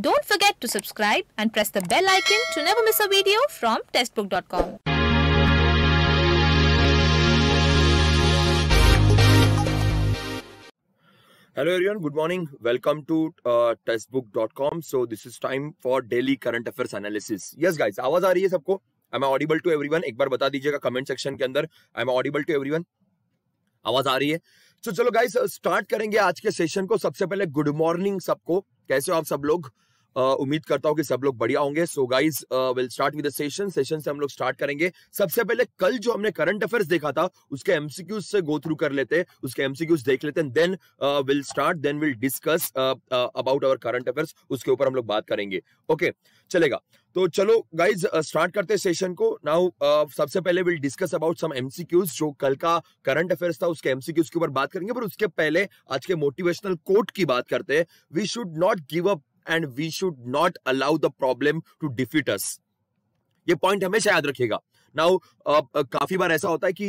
Don't forget to subscribe and press the bell icon to never miss a video from testbook.com. Hello everyone, good morning. Welcome to uh, testbook.com. So this is time for daily current affairs analysis. Yes guys, आवाज आ रही है सबको? Am I audible to everyone? एक बार बता दीजिएगा comment section के अंदर. Am I audible to everyone? आवाज आ रही है? तो चलो गाइस स्टार्ट करेंगे आज के सेशन को सबसे पहले गुड मॉर्निंग सबको कैसे हो आप सब लोग उम्मीद करता हूँ कि सब लोग बढ़िया होंगे so guys will start with session session से हम लोग स्टार्ट करेंगे सबसे पहले कल जो हमने करंट अफेयर्स देखा था उसके एमसीक्यूज से गो थ्रू कर लेते उसके एमसीक्यूज देख लेते हैं then will start then will discuss about our current affairs उसके ऊपर हम लोग बात करेंगे ओके okay, चलेगा तो चलो गाइज स्टार्ट करते हैं सेशन को नाउ uh, सबसे पहले will discuss about some MCQs जो कल का करंट अफेयर्स था उसके एमसीक्यूज के ऊपर बात करेंगे पर उसके पहले आज के मोटिवेशनल कोट की बात करते हैं we should not give up and we should not allow the problem to defeat us ये पॉइंट हमेशा याद रखेगा नाउ काफी बार ऐसा होता है कि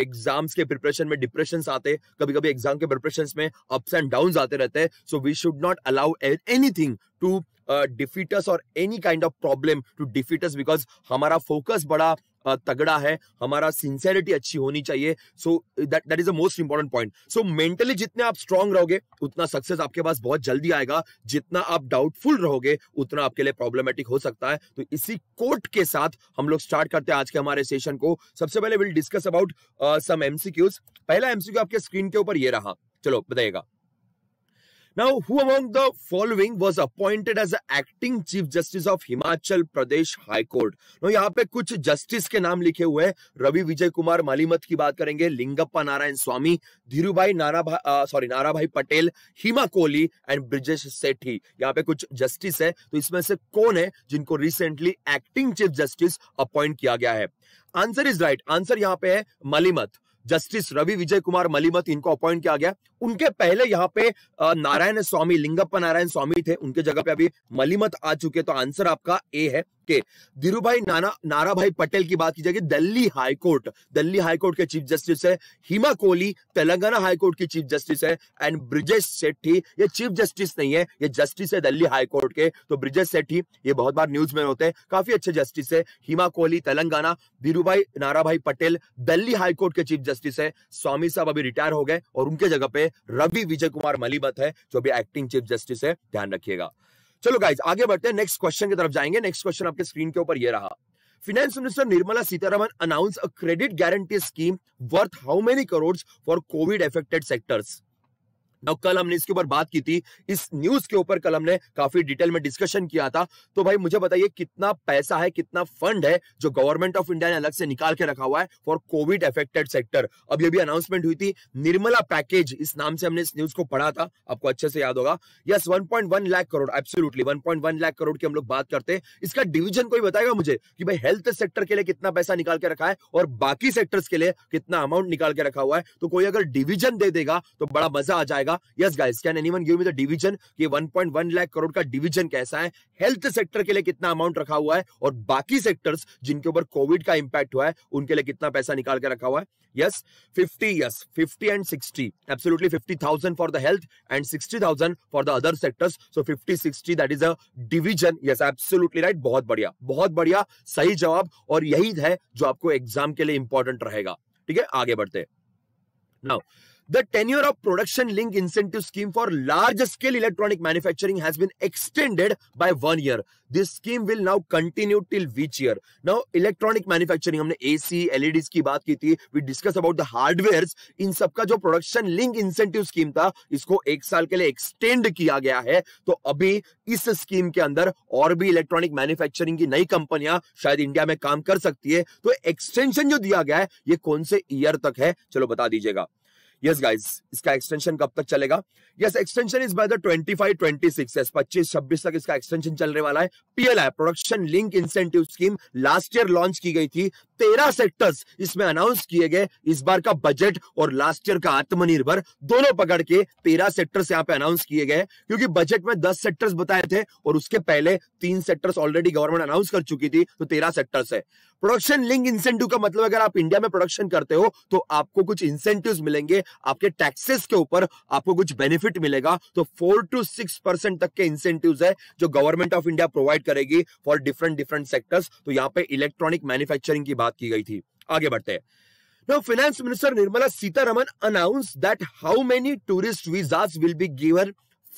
एग्जाम्स के प्रिपरेशन में डिप्रेशन आते कभी कभी एग्जाम के प्रिपरेशन में अप्स एंड डाउन आते रहते हैं so we should not allow anything to defeat us और any kind of problem to defeat us because हमारा फोकस बड़ा uh, तगड़ा है हमारा सिंसेरिटी अच्छी होनी चाहिए so that that is the most important point so mentally जितने आप स्ट्रांग रहोगे उतना सक्सेस आपके पास बहुत जल्दी आएगा जितना आप डाउटफुल रहोगे उतना आपके लिए प्रॉब्लमेटिक हो सकता है तो इसी कोट के साथ हम लोग स्टार्ट करते हैं आज के हमारे सेशन को सबसे पहले will discuss about some MCQs पहला एमसीक्यू आपके स्क्रीन के ऊपर ये रहा चलो बताइएगा Now, who among the following was appointed as the acting chief justice of Himachal Pradesh High Court? Now, यहाँ पे कुछ जस्टिस के नाम लिखे हुए रवि विजय कुमार मालीमत की बात करेंगे लिंगप्पा नारायण स्वामी धीरूभाई नारा सॉरी नारा भाई पटेल हिमा कोहली एंड ब्रिजेश सेठी यहाँ पे कुछ जस्टिस है तो इसमें से कौन है जिनको recently acting chief justice appoint किया गया है आंसर इज राइट आंसर यहाँ पे है मलिमत जस्टिस रवि विजय कुमार मलिमत इनको अपॉइंट किया गया उनके पहले यहाँ पे नारायण स्वामी लिंगप्पा नारायण स्वामी थे उनके जगह पे अभी मलिमत आ चुके तो आंसर आपका ए है के धीरू भाई नारा भाई पटेल की बात की जाएगी दिल्ली हाईकोर्ट दिल्ली हाईकोर्ट के चीफ जस्टिस है हिमा कोहली तेलंगाना हाईकोर्ट की चीफ जस्टिस है एंड ब्रिजेश सेठी ये चीफ जस्टिस नहीं है ये जस्टिस है दिल्ली हाईकोर्ट के तो ब्रिजेश सेठी ये बहुत बार न्यूज में होते हैं काफी अच्छे जस्टिस है हिमा कोहली तेलंगाना धीरू भाई नारा भाई पटेल दिल्ली हाईकोर्ट के चीफ जस्टिस है स्वामी साहब अभी रिटायर हो गए और उनके जगह पे रवि विजय कुमार मलिबत है जो अभी एक्टिंग चीफ जस्टिस है ध्यान रखिएगा चलो गाइज आगे बढ़ते हैं नेक्स्ट क्वेश्चन की तरफ जाएंगे नेक्स्ट क्वेश्चन आपके स्क्रीन के ऊपर ये रहा finance minister Nirmala Sitharaman announce a credit guarantee scheme worth how many crore for Covid affected sectors अब कल हमने इसके ऊपर बात की थी इस न्यूज के ऊपर कल हमने काफी डिटेल में डिस्कशन किया था तो भाई मुझे बताइए कितना पैसा है कितना फंड है जो गवर्नमेंट ऑफ इंडिया ने अलग से निकाल के रखा हुआ है फॉर कोविड अफेक्टेड सेक्टर अब ये भी अनाउंसमेंट हुई थी निर्मला पैकेज इस नाम से हमने इस न्यूज को पढ़ा था आपको अच्छे से याद होगा yes one lakh crore absolutely one lakh crore की हम लोग बात करते हैं इसका डिविजन कोई बताएगा मुझे कि भाई हेल्थ सेक्टर के लिए कितना पैसा निकाल के रखा है और बाकी सेक्टर्स के लिए कितना अमाउंट निकाल के रखा हुआ है तो कोई अगर डिविजन दे देगा तो बड़ा मजा आ जाएगा जाएगा yes guys can anyone give me the division ये 1.1 लाख करोड़ का डिवीजन कैसा है हेल्थ सेक्टर के लिए कितना अमाउंट रखा हुआ है और बाकी सेक्टर्स जिनके ऊपर कोविड का इंपैक्ट हुआ है उनके लिए कितना पैसा निकाल के रखा हुआ है yes 50 yes 50 and 60 absolutely 50000 for the health and 60000 for the other sectors so 50 60 that is a division yes absolutely right बहुत बढ़िया बहुत बढ़िया सही जवाब और यही है जो आपको एग्जाम के लिए इंपॉर्टेंट रहेगा ठीक है आगे बढ़ते हैं now The tenure of production link incentive scheme for large scale electronic manufacturing has been extended by one year. This scheme will now continue till which year? Now, electronic manufacturing हमने AC, LEDs की बात की थी. We discussed about the hardwares. इन सब का जो production link incentive scheme था, इसको एक साल के लिए extend किया गया है. तो अभी इस स्कीम के अंदर और भी इलेक्ट्रॉनिक मैन्युफैक्चरिंग की नई कंपनियां शायद इंडिया में काम कर सकती है तो एक्सटेंशन जो दिया गया है ये कौन से ईयर तक है चलो बता दीजिएगा यस गाइस इसका एक्सटेंशन कब तक चलेगा yes extension is by the 25 26 yes 25 26 तक इसका एक्सटेंशन चलने वाला है PLI production link incentive scheme last year launch की गई थी 13 सेक्टर्स इसमें अनाउंस किए गए इस बार का बजट और लास्ट ईयर का आत्मनिर्भर दोनों पकड़ के 13 सेक्टर्स यहां पे अनाउंस किए गए क्योंकि बजट में 10 सेक्टर्स बताए थे और उसके पहले तीन सेक्टर्स ऑलरेडी गवर्नमेंट अनाउंस कर चुकी थी तो 13 सेक्टर्स है प्रोडक्शन लिंक इंसेंटिव का मतलब अगर आप इंडिया में प्रोडक्शन करते हो तो आपको कुछ इंसेंटिव मिलेंगे आपके टैक्सेस के ऊपर आपको कुछ बेनिफिट मिलेगा तो फोर टू सिक्स परसेंट तक के इंसेंटिव है जो गवर्नमेंट ऑफ इंडिया प्रोवाइड करेगी फॉर डिफरेंट डिफरेंट सेक्टर्स तो यहाँ पे इलेक्ट्रॉनिक मैन्युफैक्चरिंग की बात की गई थी आगे बढ़ते हैं finance minister Nirmala Sitharaman announce that how many tourist tourist visas will be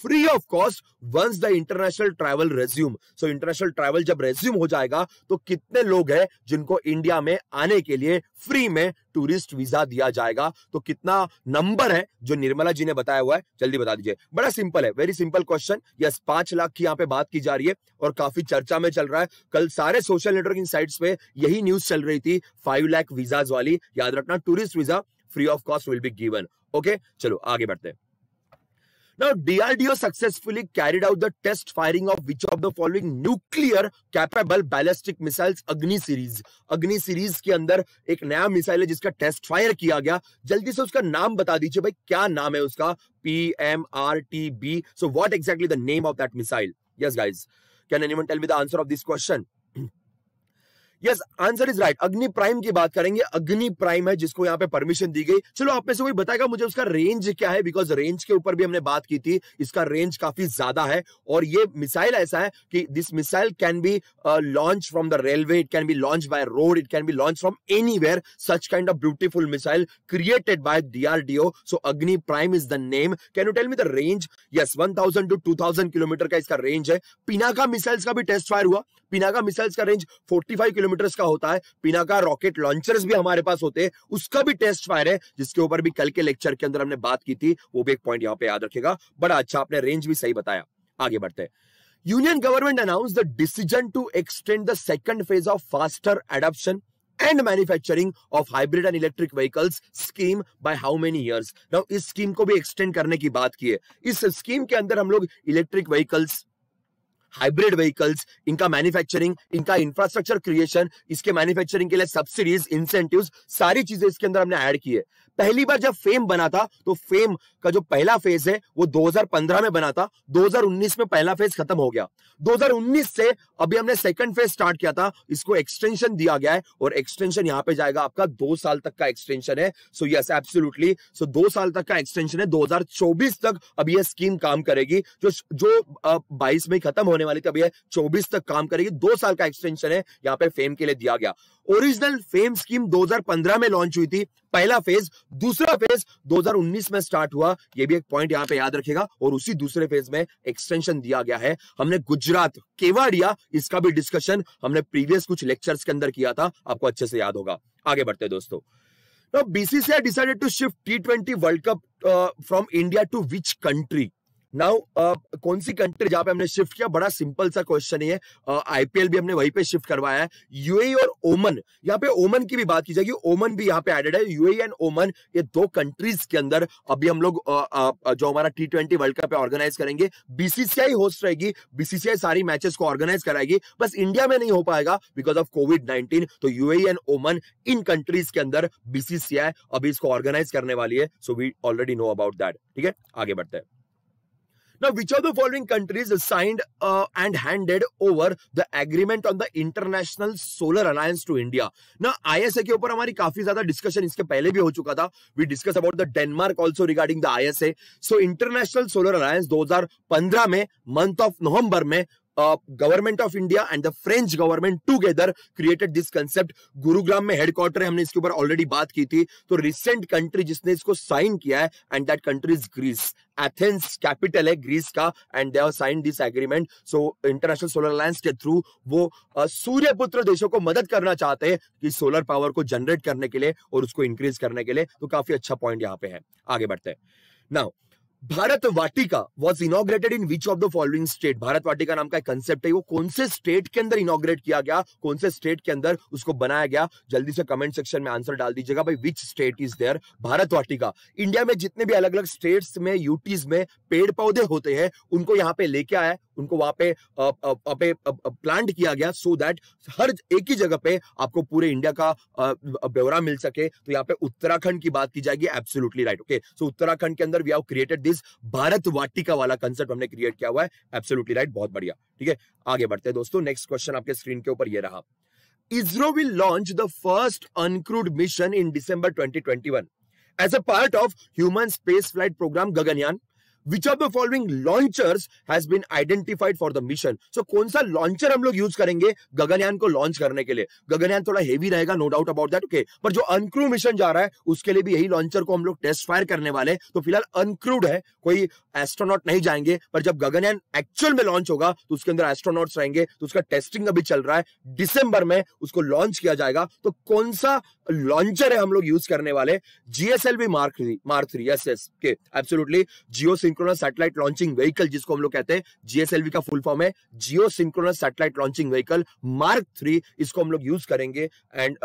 free of cost once the international travel resume so international travel जब रेज्यूम हो जाएगा तो कितने लोग हैं जिनको इंडिया में आने के लिए फ्री में टूरिस्ट वीजा दिया जाएगा तो कितना नंबर है जो निर्मला जी ने बताया हुआ है जल्दी बता दीजिए बड़ा सिंपल है वेरी सिंपल क्वेश्चन यस पांच लाख की यहाँ पे बात की जा रही है और काफी चर्चा में चल रहा है कल सारे सोशल नेटवर्किंग साइट्स पे यही न्यूज चल रही थी फाइव लाख वीजाज वाली याद रखना tourist visa free of cost will be given okay चलो आगे बढ़ते हैं Now, DRDO successfully carried out the test firing of which of the following nuclear capable ballistic missiles Agni series. Agni series के अंदर एक नया मिसाइल है जिसका टेस्ट फायर किया गया जल्दी से उसका नाम बता दीजिए भाई क्या नाम है उसका P M R T B so what exactly the name of that missile yes guys can anyone tell me the answer of this question yes answer is right Agni prime की बात करेंगे अग्नि प्राइम है जिसको यहाँ पे परमिशन दी गई चलो आप में से कोई बताएगा मुझे उसका रेंज क्या है बिकॉज रेंज के ऊपर भी हमने बात की थी इसका रेंज काफी ज्यादा है और ये मिसाइल ऐसा है कि this missile can be launch from the railway it can be launch by road it can be launch from any such kind of beautiful missile created by DRDO so Agni prime is the name can you tell me the range yes 1000 to 2000 kilometre का इसका range है Pinaka missiles का भी test fire हुआ Pinaka missiles का range 45 kilometre kilometre का होता है पिनाका रॉकेट लॉन्चर्स भी हमारे पास होते हैं उसका भी टेस्ट फायर है जिसके ऊपर भी कल के लेक्चर के अंदर हमने बात की थी वो भी एक पॉइंट यहाँ पे याद रखेगा बड़ा अच्छा आपने रेंज भी सही बताया आगे बढ़ते हैं union government announce the decision to extend the second phase of faster adoption and manufacturing of hybrid and electric vehicles scheme by how many years now इस स्कीम को भी एक्सटेंड करने की बात की है इस स्कीम के अंदर हम लोग इलेक्ट्रिक व्हीकल्स हाइब्रिड व्हीकल्स इनका मैन्युफैक्चरिंग इनका इंफ्रास्ट्रक्चर क्रिएशन इसके मैन्युफैक्चरिंग के लिए सब्सिडीज इंसेंटिव सारी चीजें इसके अंदर हमने ऐड की है पहली बार जब फेम बना था तो फेम का जो पहला फेज है वो 2015 में बना था 2019 में पहला फेज खत्म हो गया 2019 से अभी हमने सेकंड फेज स्टार्ट किया था इसको एक्सटेंशन दिया गया है और एक्सटेंशन यहां पे जाएगा आपका दो साल तक का एक्सटेंशन है सो यस एब्सोल्युटली सो दो साल तक का एक्सटेंशन है 2024 तक अब यह स्कीम काम करेगी जो जो बाईस में खत्म होने वाली थी अब यह चौबीस तक काम करेगी दो साल का एक्सटेंशन है यहाँ पे फेम के लिए दिया गया ओरिजिनल फेम स्कीम 2015 में लॉन्च हुई थी पहला फेज दूसरा फेज 2019 में स्टार्ट हुआ ये भी एक पॉइंट यहाँ पे याद रखेगा और उसी दूसरे फेज में एक्सटेंशन दिया गया है हमने गुजरात केवाड़िया इसका भी डिस्कशन हमने प्रीवियस कुछ लेक्चर्स के अंदर किया था आपको अच्छे से याद होगा आगे बढ़ते दोस्तों BCCI decided to shift T twenty World Cup from India to which country now uh, कौन सी कंट्री जहां पे हमने शिफ्ट किया बड़ा सिंपल सा क्वेश्चन है आईपीएल uh, भी हमने वहीं पे शिफ्ट करवाया है यूएई e और ओमन यहाँ पे ओमन की भी बात की जाएगी ओमन भी यहाँ पे एडेड है यूएई एंड ओमन ये दो कंट्रीज के अंदर अभी हम लोग uh, uh, uh जो हमारा टी ट्वेंटी वर्ल्ड कप है ऑर्गेनाइज करेंगे बीसीसीआई होस्ट रहेगी बीसीसीआई सारी मैचेस को ऑर्गेनाइज कराएगी बस इंडिया में नहीं हो पाएगा बिकॉज ऑफ कोविड नाइनटीन तो यूएई एंड ओमन इन कंट्रीज के अंदर बीसीसीआई अभी इसको ऑर्गेनाइज करने वाली है so we already know about that ठीक है आगे बढ़ते हैं Now, which of the following countries signed uh, and handed over the agreement on the International Solar Alliance to India? Now, ISA के ऊपर हमारी काफी ज्यादा discussion इसके पहले भी हो चुका था We discuss about the Denmark also regarding the ISA. So, International Solar Alliance 2015 में month of November में uh, government of India and the French government together created this concept. Gurugram में हेडक्वार्टर है हमने इसके ऊपर ऑलरेडी बात की थी तो रिसेंट कंट्री जिसने इसको साइन किया है and that country is Greece Athens capital है ग्रीस का and they've sign this agreement so international solar alliance के थ्रू वो सूर्यपुत्र देशों को मदद करना चाहते हैं कि सोलर पावर को जनरेट करने के लिए और उसको इंक्रीज करने के लिए तो काफी अच्छा पॉइंट यहाँ पे है आगे बढ़ते हैं now Bharat Vatika was inaugurated in which of the following state Bharat Vatika नाम का एक कंसेप्ट है वो कौन से स्टेट के अंदर इनोग्रेट किया गया कौन से स्टेट के अंदर उसको बनाया गया जल्दी से कमेंट सेक्शन में आंसर डाल दीजिएगा भाई which state is there Bharat Vatika India में जितने भी अलग अलग स्टेट्स में यूटीज में पेड़ पौधे होते हैं उनको यहाँ पे लेके आया उनको वहां पे वहां पे प्लांट किया गया सो so दैट हर एक ही जगह पे आपको पूरे इंडिया का ब्यौरा मिल सके तो यहाँ पे उत्तराखंड की बात की जाएगी absolutely right okay so Uttarakhand के अंदर we have created this Bharat Vatika वाला कंसेप्ट हमने क्रिएट किया हुआ है एब्सोल्युटली राइट बहुत बढ़िया ठीक है आगे बढ़ते हैं दोस्तों नेक्स्ट क्वेश्चन आपके स्क्रीन के ऊपर ये रहा ISRO will launch the first uncrewed mission in December 2021 as a part of human space flight programme Gaganyaan which of the following launchers has been identified for the mission so कौन सा launcher हम लोग use करेंगे गगनयान को launch करने के लिए गगनयान थोड़ा हेवी रहेगा no doubt about that okay पर जो अनक्रू मिशन जा रहा है उसके लिए भी यही लॉन्चर को हम लोग टेस्ट फायर करने वाले तो फिलहाल अनक्रूड है कोई एस्ट्रोनॉट नहीं जाएंगे पर जब गगनयान एक्चुअल में लॉन्च होगा तो उसके अंदर एस्ट्रोनॉट्स रहेंगे तो उसका टेस्टिंग अभी चल रहा है डिसंबर में उसको लॉन्च किया जाएगा तो कौन सा लॉन्चर है हम लोग यूज करने वाले GSLV mark mark three yes yes के absolutely geosynchronous satellite launching vehicle जिसको हम लोग कहते हैं जीएसएलवी का फुल फॉर्म है geosynchronous satellite launching vehicle mark three इसको हम लोग यूज करेंगे and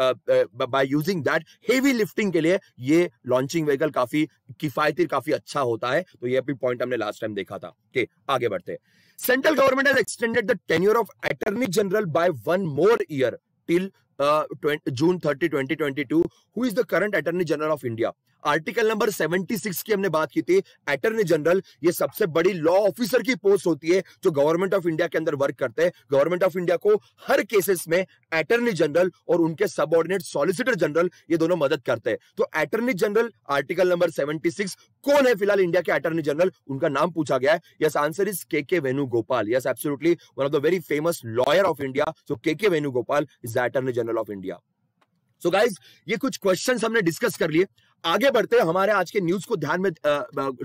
by using that heavy lifting के लिए ये लॉन्चिंग व्हीकल काफी किफायती काफी अच्छा होता है तो ये भी पॉइंट हमने लास्ट टाइम देखा था के आगे बढ़ते central government extended the tenure of attorney general by one more year till June thirty twenty twenty two who is the current attorney general of India article number seventy six की हमने बात की थी अटर्नी जनरल ये सबसे बड़ी law officer की post होती है जो गवर्नमेंट ऑफ इंडिया के अंदर वर्क करते हैं गवर्नमेंट ऑफ इंडिया को हर केसेस में अटर्नी जनरल और उनके सब ऑर्डिनेट सॉलिसिटर जनरल ये दोनों मदद करते हैं तो attorney general article number seventy six कौन है फिलहाल इंडिया के अटॉर्नी जनरल उनका नाम पूछा गया है yes answer is K K Venugopal yes absolutely one of the very famous lawyer of India so K K Venugopal is the attorney general of India so so guys ये कुछ क्वेश्चंस हमने discuss कर लिए आगे बढ़ते हैं हमारे आज के न्यूज को ध्यान में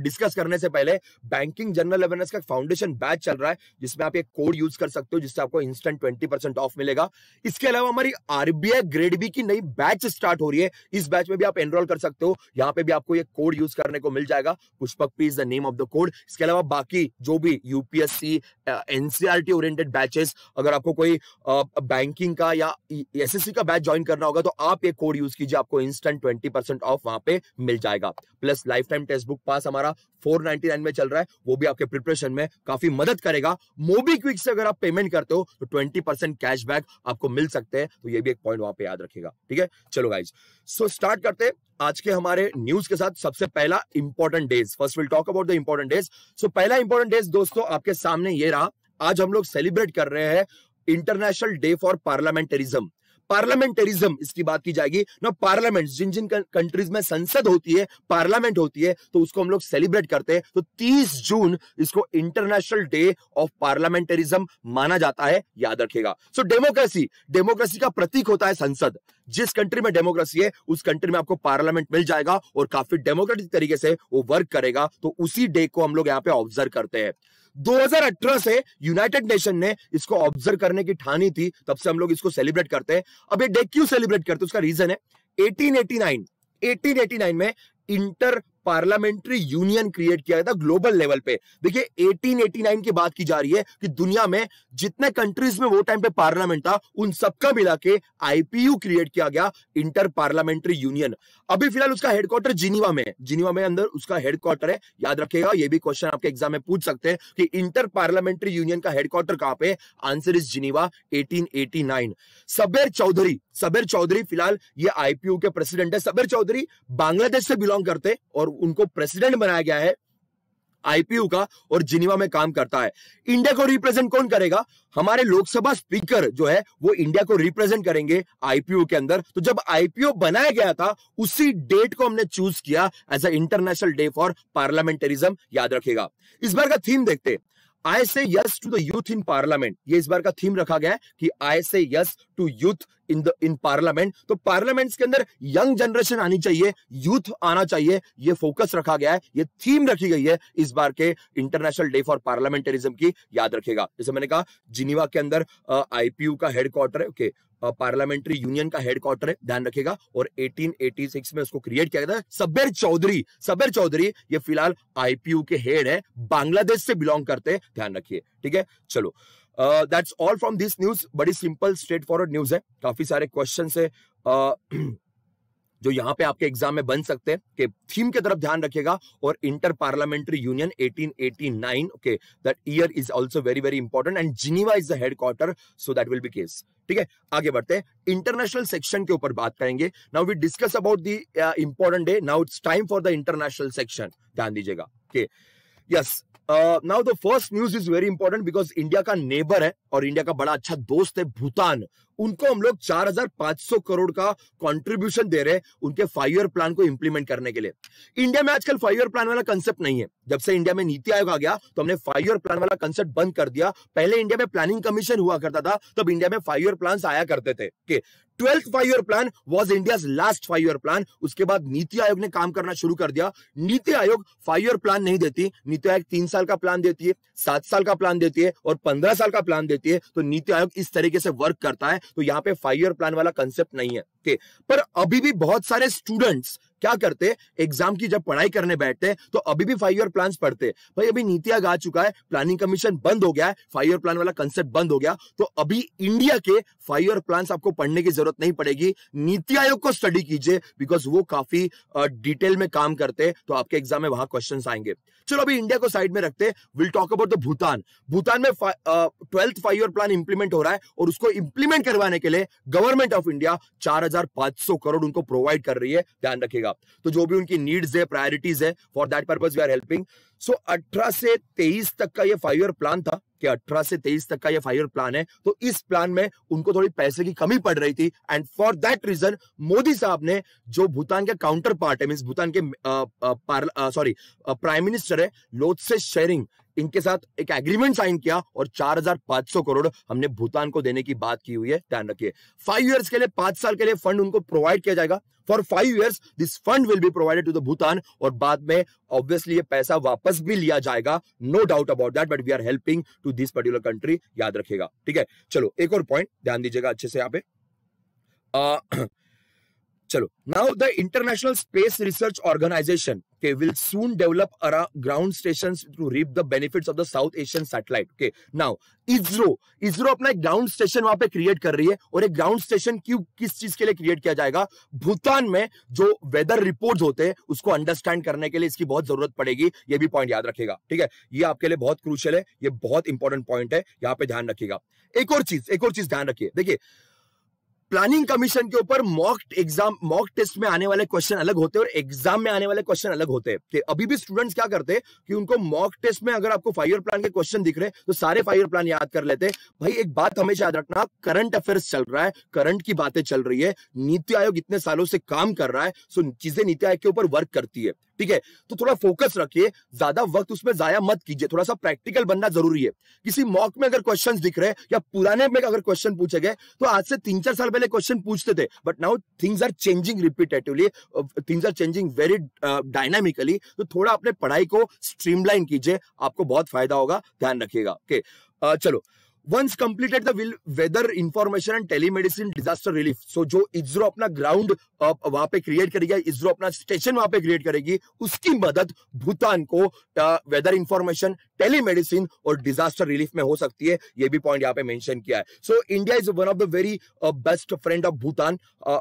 डिस्कस करने से पहले बैंकिंग जनरल अवेयरनेस का फाउंडेशन बैच चल रहा है जिसमें आप एक कोड यूज कर सकते हो जिससे आपको इंस्टेंट ट्वेंटी परसेंट ऑफ मिलेगा इसके अलावा हमारी आरबीआई ग्रेड बी की नई बैच स्टार्ट हो रही है इस बैच में भी आप एनरोल कर सकते हो यहाँ पे भी आपको एक कोड यूज करने को मिल जाएगा Pushpak P is the name of the code इसके अलावा बाकी जो भी यूपीएससी एनसीआरटी ओरियंटेड बैचेस अगर आपको कोई बैंकिंग का या एस का बैच ज्वाइन करना होगा तो आप एक कोड यूज कीजिए आपको इंस्टेंट ट्वेंटी ऑफ वहां यहाँ पे मिल जाएगा plus lifetime textbook pass हमारा 499 में चल रहा है वो भी आपके प्रिपरेशन में काफी मदद करेगा मोबी क्विक से अगर आप पेमेंट करते हो तो 20 परसेंट कैशबैक आपको मिल सकते हैं तो ये भी एक पॉइंट वहां पे याद रखेगा ठीक है चलो गाइज सो स्टार्ट करते हैं आज के हमारे न्यूज के साथ सबसे पहला important days first will talk about the important days so पहला इंपॉर्टेंट डेज दोस्तों आपके सामने ये रहा आज हम लोग सेलिब्रेट कर रहे हैं international day for parliamentarism parliamentarism इसकी बात की जाएगी ना पार्लियामेंट जिन जिन कंट्रीज में संसद होती है पार्लियामेंट होती है तो उसको हम लोग सेलिब्रेट करते हैं तो 30 जून इसको इंटरनेशनल डे ऑफ पार्लियामेंटरिज्म माना जाता है याद रखेगा सो डेमोक्रेसी डेमोक्रेसी का प्रतीक होता है संसद जिस कंट्री में डेमोक्रेसी है उस कंट्री में आपको पार्लियामेंट मिल जाएगा और काफी डेमोक्रेटिक तरीके से वो वर्क करेगा तो उसी डे को हम लोग यहाँ पे ऑब्जर्व करते हैं 2018 से यूनाइटेड नेशन ने इसको ऑब्जर्व करने की ठानी थी तब से हम लोग इसको सेलिब्रेट करते हैं अब ये डे क्यों सेलिब्रेट करते हैं उसका रीजन है 1889 1889 में इंटर पार्लियामेंट्री यूनियन क्रिएट किया था ग्लोबल लेवल पे देखिए 1889 की बात की जा रही है कि दुनिया में जितने कंट्रीज में वो टाइम पे पार्लियामेंट था उन सबका मिला के आईपीयू क्रिएट किया गया इंटर पार्लियामेंट्री यूनियन अभी फिलहाल उसका हेडक्वार्टर जिनीवा में है जिनीवा में अंदर उसका हेडक्वार्टर है याद रखेगा ये भी क्वेश्चन आपके एग्जाम में पूछ सकते हैं कि इंटर पार्लियामेंट्री यूनियन का हेडक्वार्टर कहां पे आंसर इज जिनीवा एटीन सबेर चौधरी सबेर चौधरी फिलहाल ये आईपीयू के प्रेसिडेंट है सबेर चौधरी बांग्लादेश से बिलोंग करते और उनको प्रेसिडेंट बनाया गया है आईपीयू का और जिनीवा में काम करता है इंडिया को रिप्रेजेंट कौन करेगा हमारे लोकसभा स्पीकर जो है वो इंडिया को रिप्रेजेंट करेंगे आईपीओ के अंदर तो जब आईपीओ बनाया गया था उसी डेट को हमने चूज किया as a international day for parliamentarism याद रखेगा इस बार का थीम देखते I say yes to the youth in parliament ये इस बार का थीम रखा गया है कि I say yes to youth in the in parliament तो पार्लियामेंट्स के अंदर यंग जनरेशन आनी चाहिए यूथ आना चाहिए ये फोकस रखा गया है ये थीम रखी गई है इस बार के इंटरनेशनल डे फॉर पार्लियामेंटरिज्म की याद रखेगा जैसे मैंने कहा जिनीवा के अंदर आईपीयू का हेडक्वार्टर है ओके पार्लियामेंट्री यूनियन का हेडक्वार्टर है ध्यान रखेगा और 1886 में उसको क्रिएट किया गया था सबेर चौधरी सबेर चौधरी ये फिलहाल आईपीयू के हेड है बांग्लादेश से बिलोंग करते हैं ध्यान रखिए ठीक है चलो that's all from this news बड़ी सिंपल स्ट्रेट फॉरवर्ड न्यूज है काफी सारे क्वेश्चन है uh, जो यहाँ पे आपके एग्जाम में बन सकते हैं कि थीम के तरफ ध्यान रखिएगा और inter parliamentary union 1889 okay that year is also very very important and Geneva is the headquarter so that will be case ठीक है आगे बढ़ते हैं इंटरनेशनल सेक्शन के ऊपर बात करेंगे now we discuss about the important day now it's time for the international section ध्यान दीजिएगा okay yes now the first news is very important because India का नेबर है और इंडिया का बड़ा अच्छा दोस्त है भूटान उनको हम लोग 4,500 करोड़ का कंट्रीब्यूशन दे रहे हैं उनके फाइव ईयर प्लान को इंप्लीमेंट करने के लिए इंडिया में आजकल फाइव ईयर प्लान वाला कंसेप्ट नहीं है जब से इंडिया में नीति आयोग आ गया तो हमने फाइव ईयर प्लान वाला कंसेप्ट बंद कर दिया पहले इंडिया में प्लानिंग कमीशन हुआ करता था तब इंडिया में फाइव ईयर प्लान आया करते थे के twelfth five year plan was India last five year plan उसके बाद नीति आयोग ने काम करना शुरू कर दिया नीति आयोग फाइव ईयर प्लान नहीं देती नीति आयोग तीन साल का प्लान देती है सात साल का प्लान देती है और पंद्रह साल का प्लान देती है तो नीति आयोग इस तरीके से वर्क करता है तो यहाँ पे फाइव ईयर प्लान वाला कंसेप्ट नहीं है पर अभी भी बहुत सारे स्टूडेंट्स क्या करते एग्जाम की जब पढ़ाई करने बैठते तो अभी भी फाइव ईयर प्लान पढ़ते भाई अभी नीति आयोग आ चुका है प्लानिंग कमीशन बंद हो गया है फाइव ईयर प्लान वाला कंसेप्ट बंद हो गया तो अभी इंडिया के फाइव ईयर प्लान आपको पढ़ने की जरूरत नहीं पड़ेगी नीति आयोग को स्टडी कीजिए बिकॉज वो काफी डिटेल में काम करते तो आपके एग्जाम में वहां क्वेश्चन आएंगे चलो अभी इंडिया को साइड में रखते will talk about the Bhutan Bhutan में twelfth five year plan implement हो रहा है और उसको इंप्लीमेंट करवाने के लिए गवर्नमेंट ऑफ इंडिया सौ करोड़ उनको प्रोवाइड कर रही है ध्यान रखेगा जाएगा तो जो भी उनकी नीड्स है प्रायोरिटीज है for that purpose we are helping so अठारह से तेईस तक का ये फाइव ईयर प्लान था कि अठारह से तेईस तक का ये फाइव ईयर प्लान है तो इस प्लान में उनको थोड़ी पैसे की कमी पड़ रही थी and for that reason Modi साहब ने जो भूटान के काउंटर पार्ट है मीन भूटान के सॉरी प्राइम मिनिस्टर है लोथ से शेयरिंग इनके साथ एक एग्रीमेंट साइन किया और 4,500 करोड़ हमने भूटान को देने की बात की हुई है ध्यान रखिए फाइव ईयर्स के लिए पांच साल के लिए फंड उनको प्रोवाइड किया जाएगा for five years this fund will be provided to the Bhutan और बाद में ऑब्वियसली ये पैसा वापस भी लिया जाएगा no doubt about that but we are helping to this particular country याद रखेगा ठीक है चलो एक और पॉइंट ध्यान दीजिएगा अच्छे से यहाँ पे चलो now the international space research organisation के will soon develop around ground stations to reap the benefits of the South Asian satellite. Okay, now ISRO ISRO अपना एक ग्राउंड स्टेशन वहां पे क्रिएट कर रही है और एक ग्राउंड स्टेशन क्यों किस चीज के लिए क्रिएट किया जाएगा भूटान में जो वेदर रिपोर्ट होते हैं उसको अंडरस्टैंड करने के लिए इसकी बहुत जरूरत पड़ेगी ये भी पॉइंट याद रखेगा ठीक है ये आपके लिए बहुत क्रूशियल है ये बहुत इंपॉर्टेंट पॉइंट है यहाँ पे ध्यान रखिएगा एक और चीज एक और चीज ध्यान रखिए देखिए प्लानिंग कमीशन के ऊपर मॉक एग्जाम मॉक टेस्ट में आने वाले क्वेश्चन अलग होते हैं और एग्जाम में आने वाले क्वेश्चन अलग होते हैं तो अभी भी स्टूडेंट्स क्या करते हैं कि उनको मॉक टेस्ट में अगर आपको फाइव ईयर प्लान के क्वेश्चन दिख रहे हैं तो सारे फाइव ईयर प्लान याद कर लेते हैं भाई एक बात हमेशा याद रखना करंट अफेयर्स चल रहा है करंट की बातें चल रही है नीति आयोग इतने सालों से काम कर रहा है सो चीजें नीति आयोग के ऊपर वर्क करती है ठीक है तो थोड़ा फोकस रखिए ज्यादा वक्त उसमें जाया मत कीजिए थोड़ा सा प्रैक्टिकल बनना जरूरी है किसी मॉक में अगर क्वेश्चन दिख रहे या पुराने में अगर क्वेश्चन पूछे गए तो आज से तीन चार साल पहले क्वेश्चन पूछते थे but now things are changing repetitively things are changing very dynamically तो थोड़ा अपने पढ़ाई को स्ट्रीमलाइन कीजिए आपको बहुत फायदा होगा ध्यान रखिएगा ओके okay. uh, चलो once completed weather information and telemedicine disaster relief so जो इसरो अपना ग्राउंड वहां पे क्रिएट करेगी इसरो अपना स्टेशन वहां पे क्रिएट करेगी उसकी मदद भूटान को वेदर इन्फॉर्मेशन टेलीमेडिसिन और डिजास्टर रिलीफ में हो सकती है ये भी पॉइंट यहाँ पे मेंशन किया है so India is one of the very best friend of Bhutan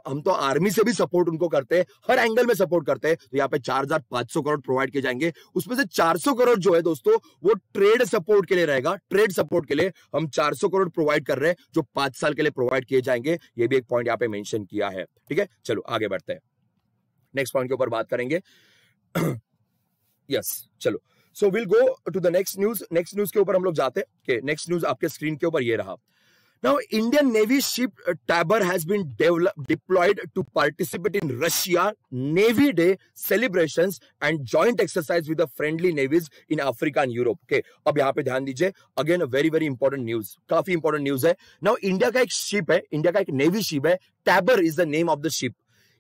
हम तो आर्मी से भी सपोर्ट उनको करते हैं हर एंगल में सपोर्ट करते हैं तो यहाँ पे चार करोड़ प्रोवाइड किए जाएंगे उसमें से 400 करोड़ जो है दोस्तों वो ट्रेड सपोर्ट के लिए रहेगा ट्रेड सपोर्ट के लिए हम 400 करोड़ प्रोवाइड कर रहे हैं जो पांच साल के लिए प्रोवाइड किए जाएंगे ये भी एक पॉइंट यहाँ पे मेंशन किया है ठीक है चलो आगे बढ़ते हैं नेक्स्ट पॉइंट के ऊपर बात करेंगे यस yes, चलो so will go to the next news next news के ऊपर हम लोग जाते हैं नेक्स्ट न्यूज आपके स्क्रीन के ऊपर ये रहा now Indian navy ship Tabar has been deployed to participate in Russia navy day celebration and joint exercise with friendly navies in Africa and Europe के अब यहाँ पे ध्यान दीजिए again very very important news काफी इंपॉर्टेंट न्यूज है now India का एक शिप है इंडिया का एक नेवी शिप है Tabar is the name of the ship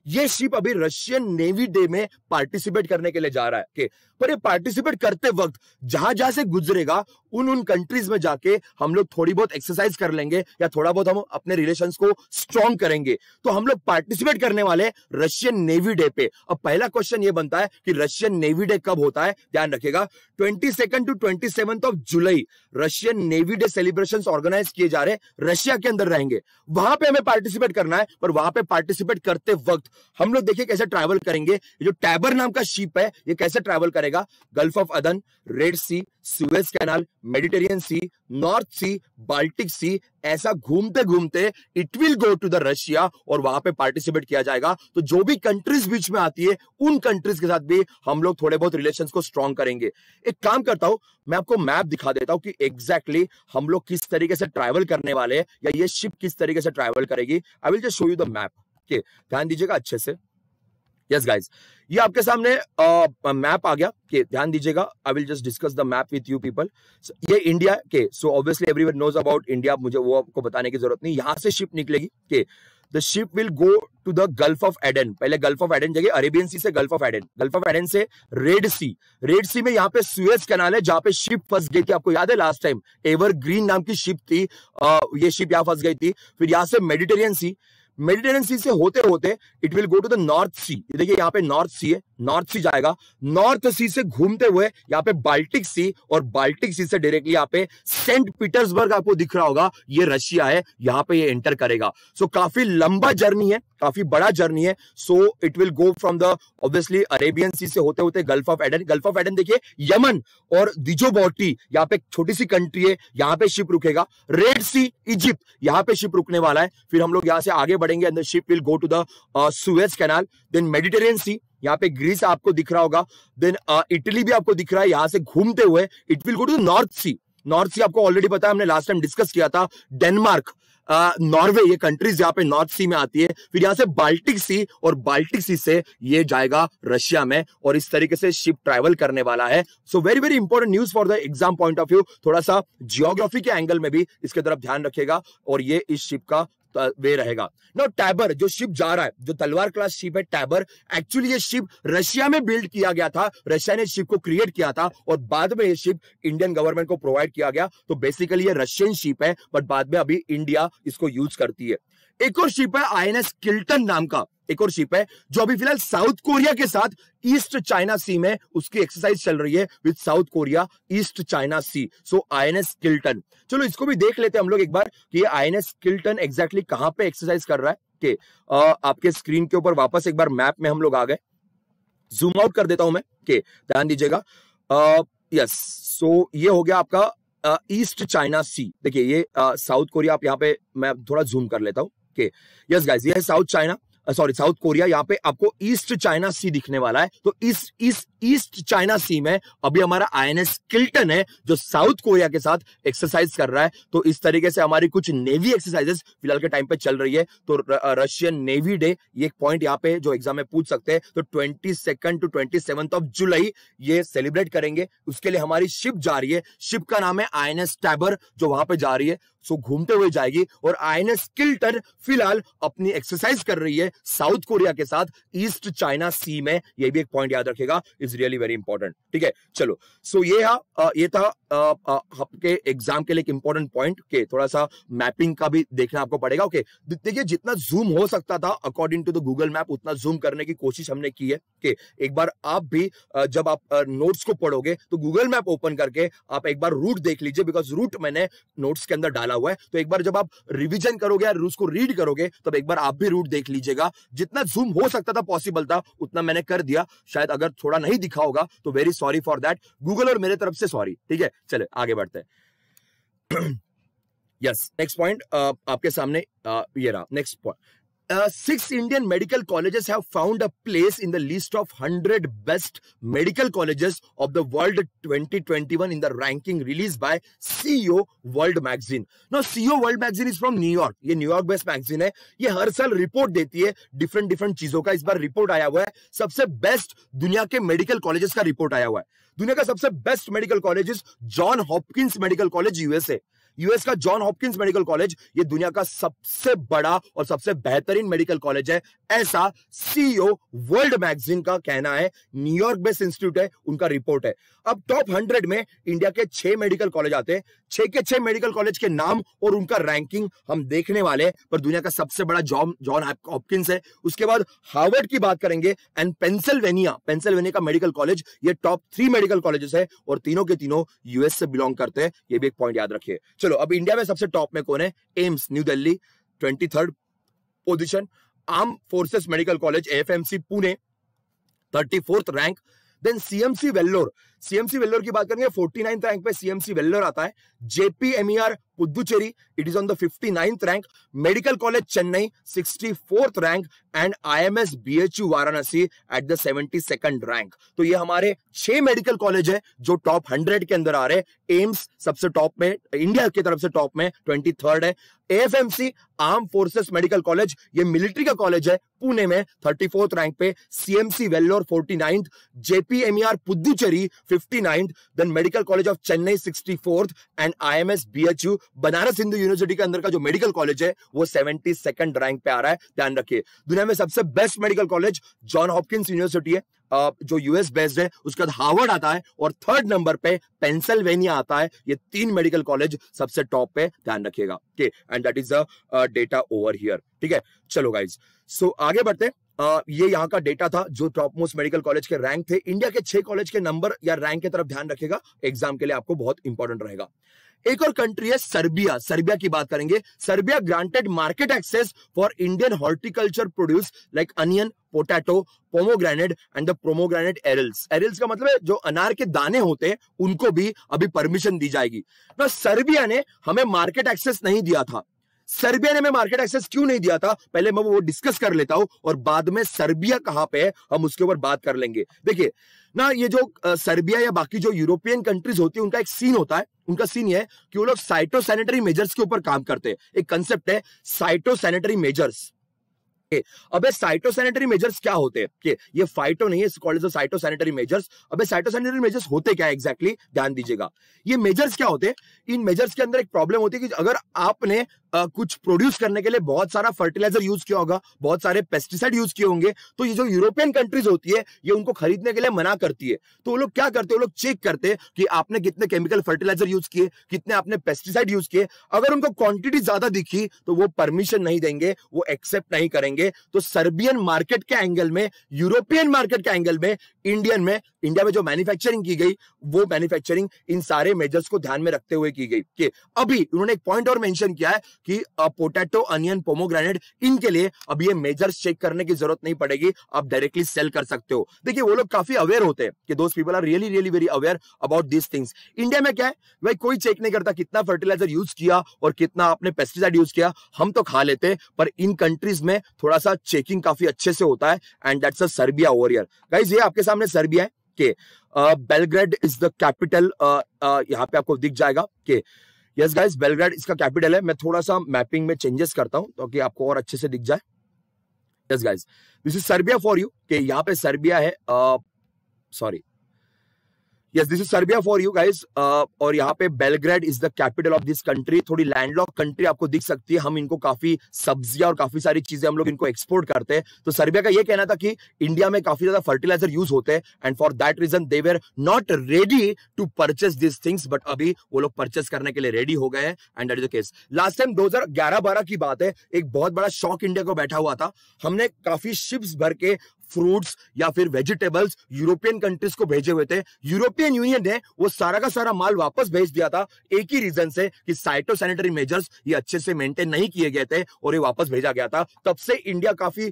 ये शिप अभी रशियन नेवी डे में पार्टिसिपेट करने के लिए जा रहा है के पर ये पार्टिसिपेट करते वक्त जहां जहां से गुजरेगा उन उन कंट्रीज में जाके हम लोग थोड़ी बहुत एक्सरसाइज कर लेंगे या थोड़ा बहुत हम अपने रिलेशन को स्ट्रॉन्ग करेंगे तो हम लोग पार्टिसिपेट करने वाले रशियन नेवी डे पे अब पहला क्वेश्चन ये बनता है कि रशियन नेवी डे कब होता है ध्यान रखेगा twenty second to twenty of July Russian navy day celebration organise किए जा रहे रशिया के अंदर रहेंगे वहां पर हमें पार्टिसिपेट करना है पर वहां पर पार्टिसिपेट करते वक्त हम लोग देखिए कैसे ट्रैवल करेंगे जो टैबर नाम का शिप है ये कैसे ट्रैवल करेगा gulf of Aden red sea Suez canal Mediterranean sea north sea Baltic sea ऐसा घूमते घूमते it will go to the Russia और वहां पे पार्टिसिपेट किया जाएगा तो जो भी कंट्रीज बीच में आती है उन कंट्रीज के साथ भी हम लोग थोड़े बहुत रिलेशन को स्ट्रॉन्ग करेंगे एक काम करता हूं मैं आपको मैप दिखा देता हूं कि एग्जैक्टली exactly हम लोग किस तरीके से ट्रैवल करने वाले हैं या ये शिप किस तरीके से ट्रैवल करेगी I will just show you the map के ध्यान दीजिएगा अच्छे से यस गाइज ये आपके सामने मैप आ गया के ध्यान दीजिएगा I will just discuss the map with you people ये इंडिया के so obviously everyone knows about India मुझे वो आपको बताने की जरूरत नहीं यहाँ से शिप निकलेगी के the ship will go to the gulf of Aden पहले गल्फ ऑफ एडन जगह अरेबियन सी से gulf of Aden gulf of Aden से रेड सी रेड सी में यहाँ पे सुएज कैनाल है जहां पे शिप फंस गई थी आपको याद है लास्ट टाइम एवर ग्रीन नाम की शिप थी आ, ये शिप यहाँ फंस गई थी फिर यहाँ से मेडिटेरियन सी मेडिटेरियन सी से होते होते it will go to the north sea देखिए यहाँ पे नॉर्थ सी है नॉर्थ सी जाएगा नॉर्थ सी से घूमते हुए यहाँ पे बाल्टिक सी और बाल्टिक सी से डायरेक्टली यहाँ पे सेंट पीटर्सबर्ग आपको दिख रहा होगा ये रशिया है यहाँ पे ये एंटर करेगा सो so, काफी लंबा जर्नी है काफी बड़ा जर्नी है so it will go from the obviously Arabian sea से होते होते gulf of Aden gulf of Aden देखिए यमन और दिजोबोटी यहाँ पे छोटी सी कंट्री है यहाँ पे शिप रुकेगा रेड सी इजिप्ट यहाँ पे शिप रुकने वाला है फिर हम लोग यहाँ से आगे बढ़ेंगे and the ship will go to the Suez canal then Mediterranean sea यहाँ पे ग्रीस आपको दिख रहा होगा देन इटली uh, भी आपको दिख रहा है यहाँ से घूमते हुए it will go to north sea north sea आपको ऑलरेडी पता है हमने लास्ट टाइम डिस्कस किया था डेनमार्क नॉर्वे uh, ये कंट्रीज यहाँ पे नॉर्थ सी में आती है फिर यहाँ से बाल्टिक सी और बाल्टिक सी से ये जाएगा रशिया में और इस तरीके से शिप ट्रैवल करने वाला है so very very important news for the exam point of view थोड़ा सा जियोग्राफी के एंगल में भी इसके तरफ ध्यान रखेगा और ये इस शिप का वे रहेगा नो टैबर जो शिप जा रहा है जो तलवार क्लास शिप है टैबर एक्चुअली ये शिप रशिया में बिल्ड किया गया था रशिया ने शिप को क्रिएट किया था और बाद में ये शिप इंडियन गवर्नमेंट को प्रोवाइड किया गया तो बेसिकली ये रशियन शिप है बट बाद में अभी इंडिया इसको यूज करती है एक और शिप है आईएनएस किल्टन नाम का एक और शिप है जो अभी फिलहाल साउथ कोरिया के साथ ईस्ट चाइना सी में उसकी एक्सरसाइज चल रही है with South Korea East China sea so INS Kiltan चलो इसको भी देख लेते हैं हम लोग एक बार कि ये आईएनएस किल्टन एग्जैक्टली कहां पे एक्सरसाइज कर रहा है के आ, आपके स्क्रीन के ऊपर वापस एक बार मैप में हम लोग आ गए जूम आउट कर देता हूं मैं के ध्यान दीजिएगा यस सो ये हो गया आपका ईस्ट चाइना सी देखिए ये साउथ कोरिया आप यहाँ पे मैं थोड़ा जूम कर लेता हूँ ओके यस गाइस ये South China sorry South Korea यहाँ पे आपको ईस्ट चाइना सी दिखने वाला है तो इस इस ईस्ट चाइना सी में अभी हमारा आईएनएस किल्टन है जो साउथ कोरिया के साथ एक्सरसाइज कर रहा है तो इस तरीके से हमारी कुछ नेवी एक्सरसाइजेस फिलहाल के टाइम पे चल रही है तो रशियन नेवी डे ये पॉइंट यहाँ पे जो एग्जाम में पूछ सकते हैं तो twenty to twenty of July ये सेलिब्रेट करेंगे उसके लिए हमारी शिप जा रही है शिप का नाम है आई टैबर जो वहां पर जा रही है सो घूमते हुए जाएगी और आई एन किल्टर फिलहाल अपनी एक्सरसाइज कर रही है साउथ कोरिया के साथ ईस्ट चाइना सी में ये भी एक पॉइंट याद रखेगा इज रियली वेरी इंपॉर्टेंट ठीक है चलो सो ये हा, ये था आपके एग्जाम के लिए एक इंपॉर्टेंट पॉइंट के थोड़ा सा मैपिंग का भी देखना आपको पड़ेगा ओके देखिए जितना जूम हो सकता था according to the Google map उतना जूम करने की कोशिश हमने की है कि एक बार आप भी जब आप नोट्स को पढ़ोगे तो गूगल मैप ओपन करके आप एक बार रूट देख लीजिए बिकॉज रूट मैंने नोट्स के अंदर डाला डाला हुआ है तो एक बार जब आप रिविजन करोगे या को रीड करोगे तब एक बार आप भी रूट देख लीजिएगा जितना जूम हो सकता था पॉसिबल था उतना मैंने कर दिया शायद अगर थोड़ा नहीं दिखा होगा तो very sorry for that Google और मेरे तरफ से सॉरी ठीक है चले आगे बढ़ते हैं यस नेक्स्ट पॉइंट आपके सामने uh, ये रहा next point Uh, six Indian medical colleges have found a place in the list of 100 best medical colleges of the world 2021 in the ranking released by CEO World Magazine. Now, CEO World Magazine is from New York. ये New York based magazine है ये हर साल report देती है different different चीजों का इस बार report आया हुआ है सबसे बेस्ट दुनिया के मेडिकल कॉलेजेस का रिपोर्ट आया हुआ है दुनिया का सबसे best medical college John Hopkins medical college USA US का जॉन हॉपकिंस मेडिकल कॉलेज ये दुनिया का सबसे बड़ा और सबसे बेहतरीन मेडिकल कॉलेज है ऐसा सीईओ वर्ल्ड मैगजीन का कहना है न्यूयॉर्क बेस्ड इंस्टीट्यूट है उनका रिपोर्ट है अब टॉप हंड्रेड में इंडिया के छह मेडिकल कॉलेज आते हैं छह के छह मेडिकल कॉलेज के नाम और उनका रैंकिंग हम देखने वाले हैं पर दुनिया का सबसे बड़ा जॉन जॉन हॉपकिंस है उसके बाद हार्वर्ड की बात करेंगे एंड पेंसिल्वेनिया पेंसिल्वेनिया का मेडिकल कॉलेज ये टॉप थ्री मेडिकल कॉलेजेस है और तीनों के तीनों यूएस से बिलोंग करते हैं ये भी एक पॉइंट याद रखिए चलो अब इंडिया में सबसे टॉप में कौन है AIIMS New Delhi twenty third position arm forces medical college F Pune thirty fourth rank then CMC Vellore CMC Vellore की बात करेंगे फोर्टी नाइन्थ रैंक पे सीएमसी वेल्लोर आता है JPMER Puducherry it is on the fifty ninth rank medical college Chennai sixty fourth rank and IMS BHU Varanasi at the seventy second rank तो ये हमारे छह मेडिकल कॉलेज है जो टॉप हंड्रेड के अंदर आ रहे एम्स सबसे टॉप में इंडिया की तरफ से टॉप में ट्वेंटी थर्ड है AFMC arm forces medical college ये मिलिट्री का कॉलेज है पुणे में थर्टी फोर्थ रैंक पे CMC Vellore forty ninth JPMER Puducherry 59th, then Medical College of Chennai 64th and IMS BHU Banaras Hindu University के अंदर का जो मेडिकल कॉलेज है वो 72nd रैंक पे आ रहा है ध्यान रखिए दुनिया में सबसे best medical college John Hopkins university है जो यूएस बेस्ड है उसके बाद हार्वर्ड आता है और थर्ड नंबर पे पेंसिल्वेनिया आता है ये तीन मेडिकल कॉलेज सबसे टॉप पे ध्यान रखिएगा okay and that is a data over here ठीक है चलो गाइज सो so, आगे बढ़ते हैं ये यहाँ का डेटा था जो टॉप मोस्ट मेडिकल कॉलेज के रैंक थे इंडिया के छह कॉलेज के नंबर या रैंक की तरफ ध्यान रखेगा एग्जाम के लिए आपको बहुत इंपॉर्टेंट रहेगा एक और कंट्री है सर्बिया सर्बिया की बात करेंगे Serbia granted market access for Indian horticulture produce like onion potato pomegranate and the pomegranate arils arils का मतलब है जो अनार के दाने होते हैं उनको भी अभी परमिशन दी जाएगी सर्बिया ने हमें मार्केट एक्सेस नहीं दिया था सर्बिया ने हमें मार्केट एक्सेस क्यों नहीं दिया था पहले मैं वो डिस्कस कर लेता हूं और बाद में सर्बिया कहां पे है हम उसके ऊपर बात कर लेंगे देखिए ना ये जो सर्बिया या बाकी जो यूरोपियन कंट्रीज होती है उनका एक सीन होता है उनका सीन ये है कि वो लोग साइटोसैनिटरी मेजर्स के ऊपर काम करते हैं एक कंसेप्ट है साइटोसैनिटरी मेजर्स अबे साइटोसैनिटरी मेजर्स क्या होते हैं ये फाइटो नहीं है कॉल्ड ऑफ साइटोसैनिटरी मेजर्स अबे साइटोसैनिटरी मेजर्स होते क्या एग्जैक्टली exactly? ध्यान दीजिएगा ये मेजर्स क्या होते हैं इन मेजर्स के अंदर एक प्रॉब्लम होती है कि अगर आपने आ, कुछ प्रोड्यूस करने के लिए बहुत सारा फर्टिलाइजर यूज किया होगा बहुत सारे पेस्टिसाइड यूज किए होंगे तो ये जो यूरोपियन कंट्रीज होती है ये उनको खरीदने के लिए मना करती है तो वो लोग क्या करते हैं वो लोग चेक करते हैं कि आपने कितने केमिकल फर्टिलाइजर यूज किए कितने आपने पेस्टिसाइड यूज किए अगर उनको क्वांटिटी ज्यादा दिखी तो वो परमिशन नहीं देंगे वो एक्सेप्ट नहीं करेंगे करेंगे तो सर्बियन मार्केट के एंगल में यूरोपियन मार्केट के एंगल में इंडियन में इंडिया में जो मैन्युफैक्चरिंग की गई वो मैन्युफैक्चरिंग इन सारे मेजर्स को ध्यान में रखते हुए की गई कि अभी उन्होंने एक पॉइंट और मेंशन किया है कि पोटैटो अनियन पोमोग्रेनेट इनके लिए अब ये मेजर्स चेक करने की जरूरत नहीं पड़ेगी आप डायरेक्टली सेल कर सकते हो देखिए वो लोग काफी अवेयर होते हैं कि दोस्त people are really really very aware about this things India में क्या है भाई कोई चेक नहीं करता कितना फर्टिलाइजर यूज किया और कितना आपने पेस्टिसाइड यूज किया हम तो खा लेते हैं पर इन कंट्रीज में थोड़ा थोड़ा सा चेकिंग काफी अच्छे से होता है and that's a Serbia over guys ये आपके सामने सर्बिया है के बेलग्रेड इज द कैपिटल यहाँ पे आपको दिख जाएगा के यस गाइज बेलग्रेड इसका कैपिटल है मैं थोड़ा सा मैपिंग में चेंजेस करता हूँ ताकि तो आपको और अच्छे से दिख जाए yes guys this is Serbia for you के यहाँ पे सर्बिया है sorry uh, yes this is Serbia for you guys और यहाँ पे Belgrade is the capital of this country थोड़ी लैंडलॉक कंट्री आपको दिख सकती है हम इनको काफी सब्जियां और काफी सारी चीजें हम लोग इनको एक्सपोर्ट करते हैं तो सर्बिया का ये कहना था कि इंडिया में काफी ज्यादा फर्टिलाइजर यूज होते हैं and for that reason they were not ready to purchase this things but अभी वो लोग परचेस करने के लिए रेडी हो गए and that is the case last time दो हजार ग्यारह बारह की बात है एक बहुत बड़ा शॉक इंडिया को बैठा हुआ था हमने काफी शिप्स भर के फ्रूट्स या फिर वेजिटेबल्स यूरोपियन कंट्रीज को भेजे हुए थे यूरोपियन यूनियन ने वो सारा का सारा माल वापस भेज दिया था एक ही रीजन से कि साइटोसैनिटरी मेजर्स ये अच्छे से मेंटेन नहीं किए गए थे और ये वापस भेजा गया था तब से इंडिया काफी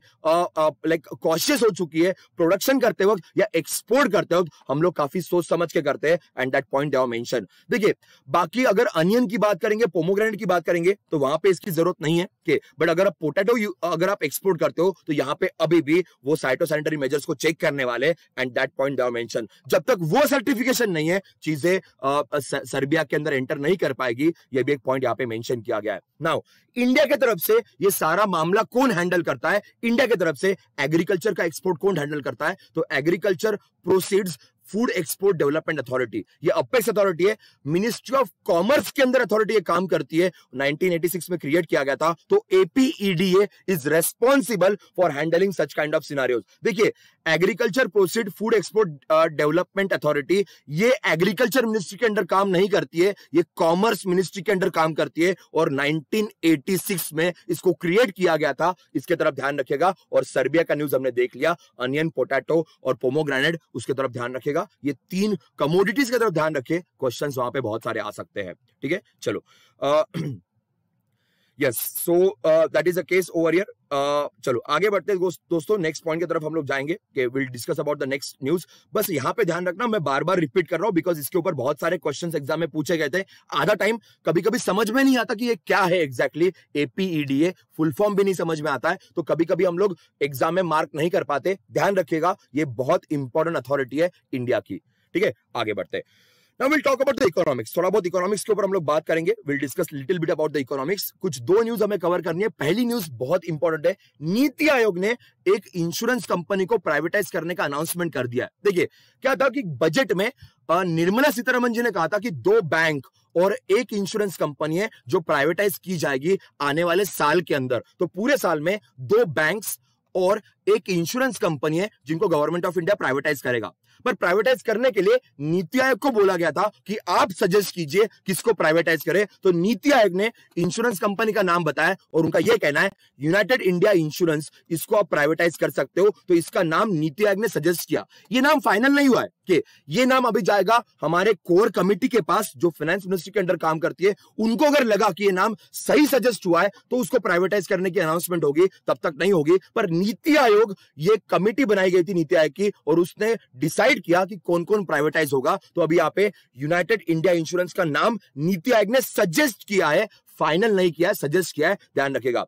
लाइक कॉशियस हो चुकी है प्रोडक्शन करते वक्त या एक्सपोर्ट करते वक्त हम लोग काफी सोच समझ के करते हैं एंड दैट पॉइंट मेंशन देखिए बाकी अगर अनियन की बात करेंगे पोमोग्रेनेट की बात करेंगे तो वहां पे इसकी जरूरत नहीं है बट अगर आप पोटेटो अगर आप एक्सपोर्ट करते हो तो यहाँ पे अभी भी वो साइटो सैनिटरी मेजर्स को चेक करने वाले and that point they mention जब तक वो सर्टिफिकेशन नहीं है चीजें सर्बिया के अंदर एंटर नहीं कर पाएगी ये भी एक पॉइंट यहाँ पे मेंशन किया गया है नाउ इंडिया के तरफ से ये सारा मामला कौन हैंडल करता है इंडिया के तरफ से एग्रीकल्चर का एक्सपोर्ट कौन हैंडल करता है तो agriculture proceeds food export development authority ये अपेक्स अथॉरिटी है मिनिस्ट्री ऑफ कॉमर्स के अंदर अथॉरिटी ये काम करती है 1986 में क्रिएट किया गया था तो APEDA is responsible for handling such kind of scenarios देखिए agriculture proceed food export development authority ये एग्रीकल्चर मिनिस्ट्री के अंडर काम नहीं करती है ये कॉमर्स मिनिस्ट्री के अंडर काम करती है और 1986 में इसको क्रिएट किया गया था इसके तरफ ध्यान रखेगा और सर्बिया का न्यूज हमने देख लिया अनियन पोटैटो और पोमोग्रेनेड उसके तरफ ध्यान रखेगा रखिएगा ये तीन कमोडिटीज की तरफ ध्यान रखिए क्वेश्चन वहां पे बहुत सारे आ सकते हैं ठीक है चलो uh, yes so that is a case over year चलो आगे बढ़ते दोस्तों नेक्स्ट पॉइंट की तरफ हम लोग जाएंगे कि will discuss about the next news बस यहाँ पे ध्यान रखना मैं बार बार रिपीट कर रहा हूँ बिकॉज इसके ऊपर बहुत सारे क्वेश्चन एग्जाम में पूछे गए थे आधा टाइम कभी कभी समझ में नहीं आता कि ये क्या है एग्जैक्टली एपीईडीए फुल फॉर्म भी नहीं समझ में आता है तो कभी कभी हम लोग एग्जाम में मार्क नहीं कर पाते ध्यान रखिएगा ये बहुत इंपॉर्टेंट अथॉरिटी है इंडिया की ठीक है आगे बढ़ते हैं now will talk about the economics थोड़ा बहुत इकोनॉमिक्स के ऊपर हम लोग बात करेंगे will discuss little bit about the economics कुछ दो न्यूज हमें कवर करनी है पहली न्यूज बहुत इंपॉर्टेंट है नीति आयोग ने एक इंश्योरेंस कंपनी को प्राइवेटाइज करने का अनाउंसमेंट कर दिया है देखिए क्या था कि बजट में निर्मला सीतारमन जी ने कहा था कि दो बैंक और एक इंश्योरेंस कंपनी है जो प्राइवेटाइज की जाएगी आने वाले साल के अंदर तो पूरे साल में दो बैंक्स और एक इंश्योरेंस कंपनी है जिनको गवर्नमेंट ऑफ इंडिया प्राइवेटाइज करेगा पर प्राइवेटाइज करने के लिए नीति आयोग को बोला गया था कि आप सजेस्ट कीजिए किसको प्राइवेटाइज करें तो नीति आयोग ने इंश्योरेंस कंपनी का नाम बताया और उनका यह कहना है यूनाइटेड इंडिया इंश्योरेंस इसको आप प्राइवेटाइज कर सकते हो तो इसका नाम नीति आयोग ने सजेस्ट किया ये नाम फाइनल नहीं हुआ है कि ये नाम अभी जाएगा हमारे कोर कमेटी के पास जो फाइनेंस मिनिस्ट्री के अंडर काम करती है उनको अगर लगा कि ये नाम सही सजेस्ट हुआ है तो उसको प्राइवेटाइज करने की अनाउंसमेंट होगी तब तक नहीं होगी पर नीति आयोग ये कमेटी बनाई गई थी नीति आयोग की और उसने डिसाइड डिसाइड किया कि कौन कौन प्राइवेटाइज होगा तो अभी यहाँ पे यूनाइटेड इंडिया इंश्योरेंस का नाम नीति आयोग ने सजेस्ट किया है फाइनल नहीं किया है सजेस्ट किया है ध्यान रखेगा